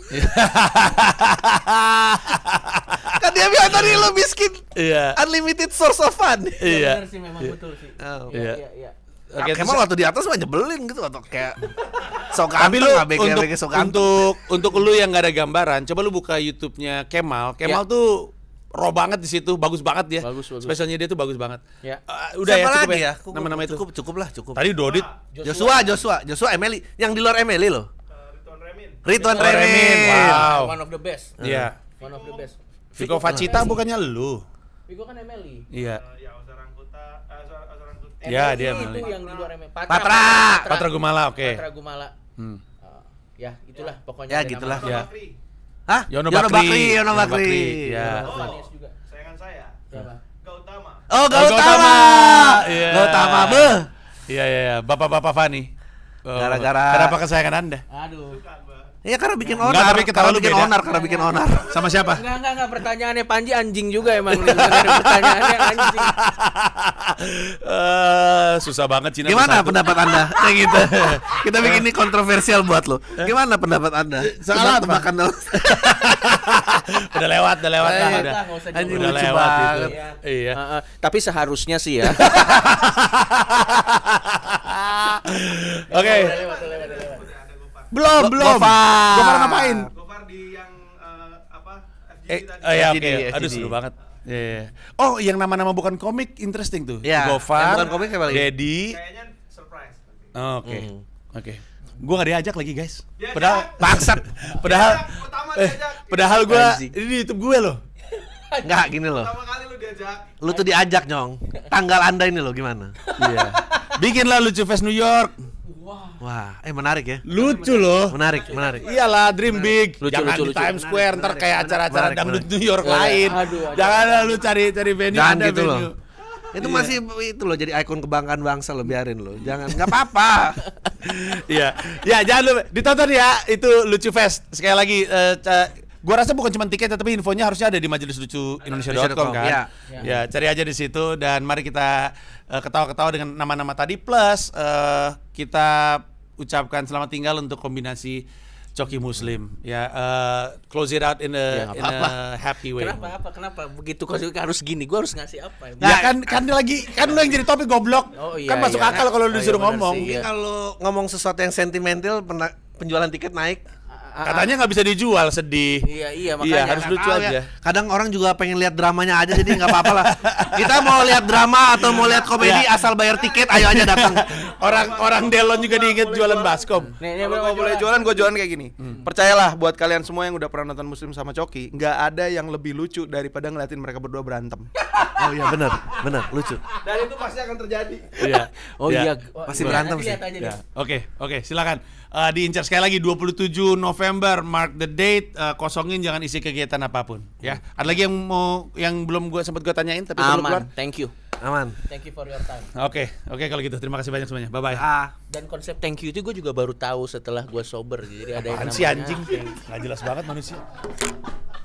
S1: <laughs> kan dia bilang tadi lu miskin. Iya. Unlimited source of fun. Iya. iya. sih memang iya. betul sih. Oh. Iya, iya, iya, iya. Oke, okay, emang waktu di atas mah nyebelin gitu atau kayak <laughs> so ganteng, Tapi lu untuk, so untuk untuk lu yang gak ada gambaran, coba lu buka YouTube-nya Kemal. Kemal yeah. tuh raw banget di situ, bagus banget dia. Bagus, bagus. Spesialnya dia tuh bagus banget. Ya. Uh, udah Siapa ya, cukup lagi ya. nama ya? Nama-nama itu. Cukup, cukup lah, cukup. Tadi Dodit, ah, Joshua, Joshua, Joshua, Joshua Emily, yang di luar Emily loh. Uh, Remin. Ridwan Remin. Wow. One of the best. Iya. Yeah. One of the best. Vico Facita Emily. bukannya lu. Vico kan Emily. Iya. Uh, ya, uh, Ya, dia Emily. Itu yang di luar Emily. Patra. Patra, Patra Gumala, oke. Okay. Patra Gumala. Hmm. Uh, ya, itulah ya. pokoknya. Ya, gitulah. Ya. Hah? Yono, Yono Bakri. Yono Bakri. Ya. ya. Oh, oh, saya. Gautama. Oh, oh Gautama. Yeah. Gautama. Beuh. Iya, iya, iya. Bapak-bapak Fani. Gara-gara Kenapa kesayangan Anda? Aduh. Iya karena bikin onar. Enggak, tapi kita karena bikin beda. onar, karena bikin onar. Sama siapa? Enggak, enggak, enggak. Pertanyaannya Panji anjing juga emang. <laughs> pertanyaannya anjing. Uh, susah banget Cina. Gimana pendapat Anda? Kayak gitu. <laughs> Kita bikin ini eh. kontroversial buat lo. Eh. Gimana pendapat Anda? Salah makan dong. <laughs> udah lewat, udah lewat lah. Udah, anjing udah lewat Iya. tapi seharusnya sih ya. Oke. Belum, belum. Gofar. Gofar ngapain? Gofar di yang uh, apa? FGD eh, tadi. Oh ya, oke. Okay. Aduh seru banget. Yeah. Iya, iya. Oh, yang nama-nama bukan komik interesting tuh. Yeah. Gofar. Yang bukan komik Dedi. Kayaknya surprise. Oke. Oh, Oke. Okay. Mm. Okay. Gue gak diajak lagi guys. Diajak. Padahal bangsat. <laughs> padahal eh, padahal gue ini di YouTube gue loh. Enggak gini loh. Pertama kali lu diajak. Lu tuh diajak, Nyong. Tanggal Anda ini loh gimana? Iya. yeah. Bikinlah lucu Fest New York. Wah. Wah, eh menarik ya. Lucu loh. Menarik, menarik. Iyalah Dream Big. Lucu, Jangan lucu, di lucu. Square ntar kayak acara-acara dangdut New York menarik. Iya, iya. lain. aduh, Jangan aduh. lu cari cari venue Jangan ada gitu venue. Loh. Itu yeah. masih itu loh jadi ikon kebanggaan bangsa lo biarin lo. Jangan nggak <laughs> apa-apa. Iya. ya, jangan lupa ditonton ya itu Lucu Fest. Sekali lagi uh, Gua rasa bukan cuma tiket tapi infonya harusnya ada di majelis lucu indonesia.com kan. Ya. ya. ya, cari aja di situ dan mari kita ketawa eh, ketawa-ketawa dengan nama-nama tadi plus uh, kita ucapkan selamat tinggal untuk kombinasi Coki Muslim ya uh, close it out in a, ya, apa -apa. a happy way. Kenapa apa kenapa begitu kau harus gini? Gue harus ngasih apa? Ya, nah, kan kan lagi kan lu yang jadi topik goblok. Oh, iya, kan masuk iya, akal kalau lu oh, iya, disuruh iya, ngomong. Sih, iya. Mungkin kalau ngomong sesuatu yang sentimental pernah penjualan tiket naik. Katanya nggak bisa dijual, sedih. Iya, iya, iya makanya. Iya, harus lucu aja. Ya. Kadang orang juga pengen lihat dramanya aja jadi nggak apa-apa lah. <laughs> Kita mau lihat drama atau mau lihat komedi iya. asal bayar tiket ayo aja datang. <laughs> orang orang Delon juga diinget jualan baskom. Nih, nih, kalau boleh jualan gue jualan kayak gini. Hmm. Percayalah buat kalian semua yang udah pernah nonton Muslim sama Coki, nggak ada yang lebih lucu daripada ngeliatin mereka berdua berantem. Oh iya benar, benar lucu. Dan itu pasti akan terjadi. Iya. <laughs> oh Iya. Oh iya, pasti berantem sih. Oke, oke, silakan uh, diincar sekali lagi 27 November mark the date uh, kosongin jangan isi kegiatan apapun ya. Ada lagi yang mau yang belum gue sempat gue tanyain tapi aman keluar. Thank you. Aman. Thank you for your time. Oke, okay, oke okay, kalau gitu terima kasih banyak semuanya. Bye bye. Ah. Dan konsep thank you itu gue juga baru tahu setelah gue sober. Gitu. Jadi ada yang namanya si anjing. Nggak jelas banget manusia.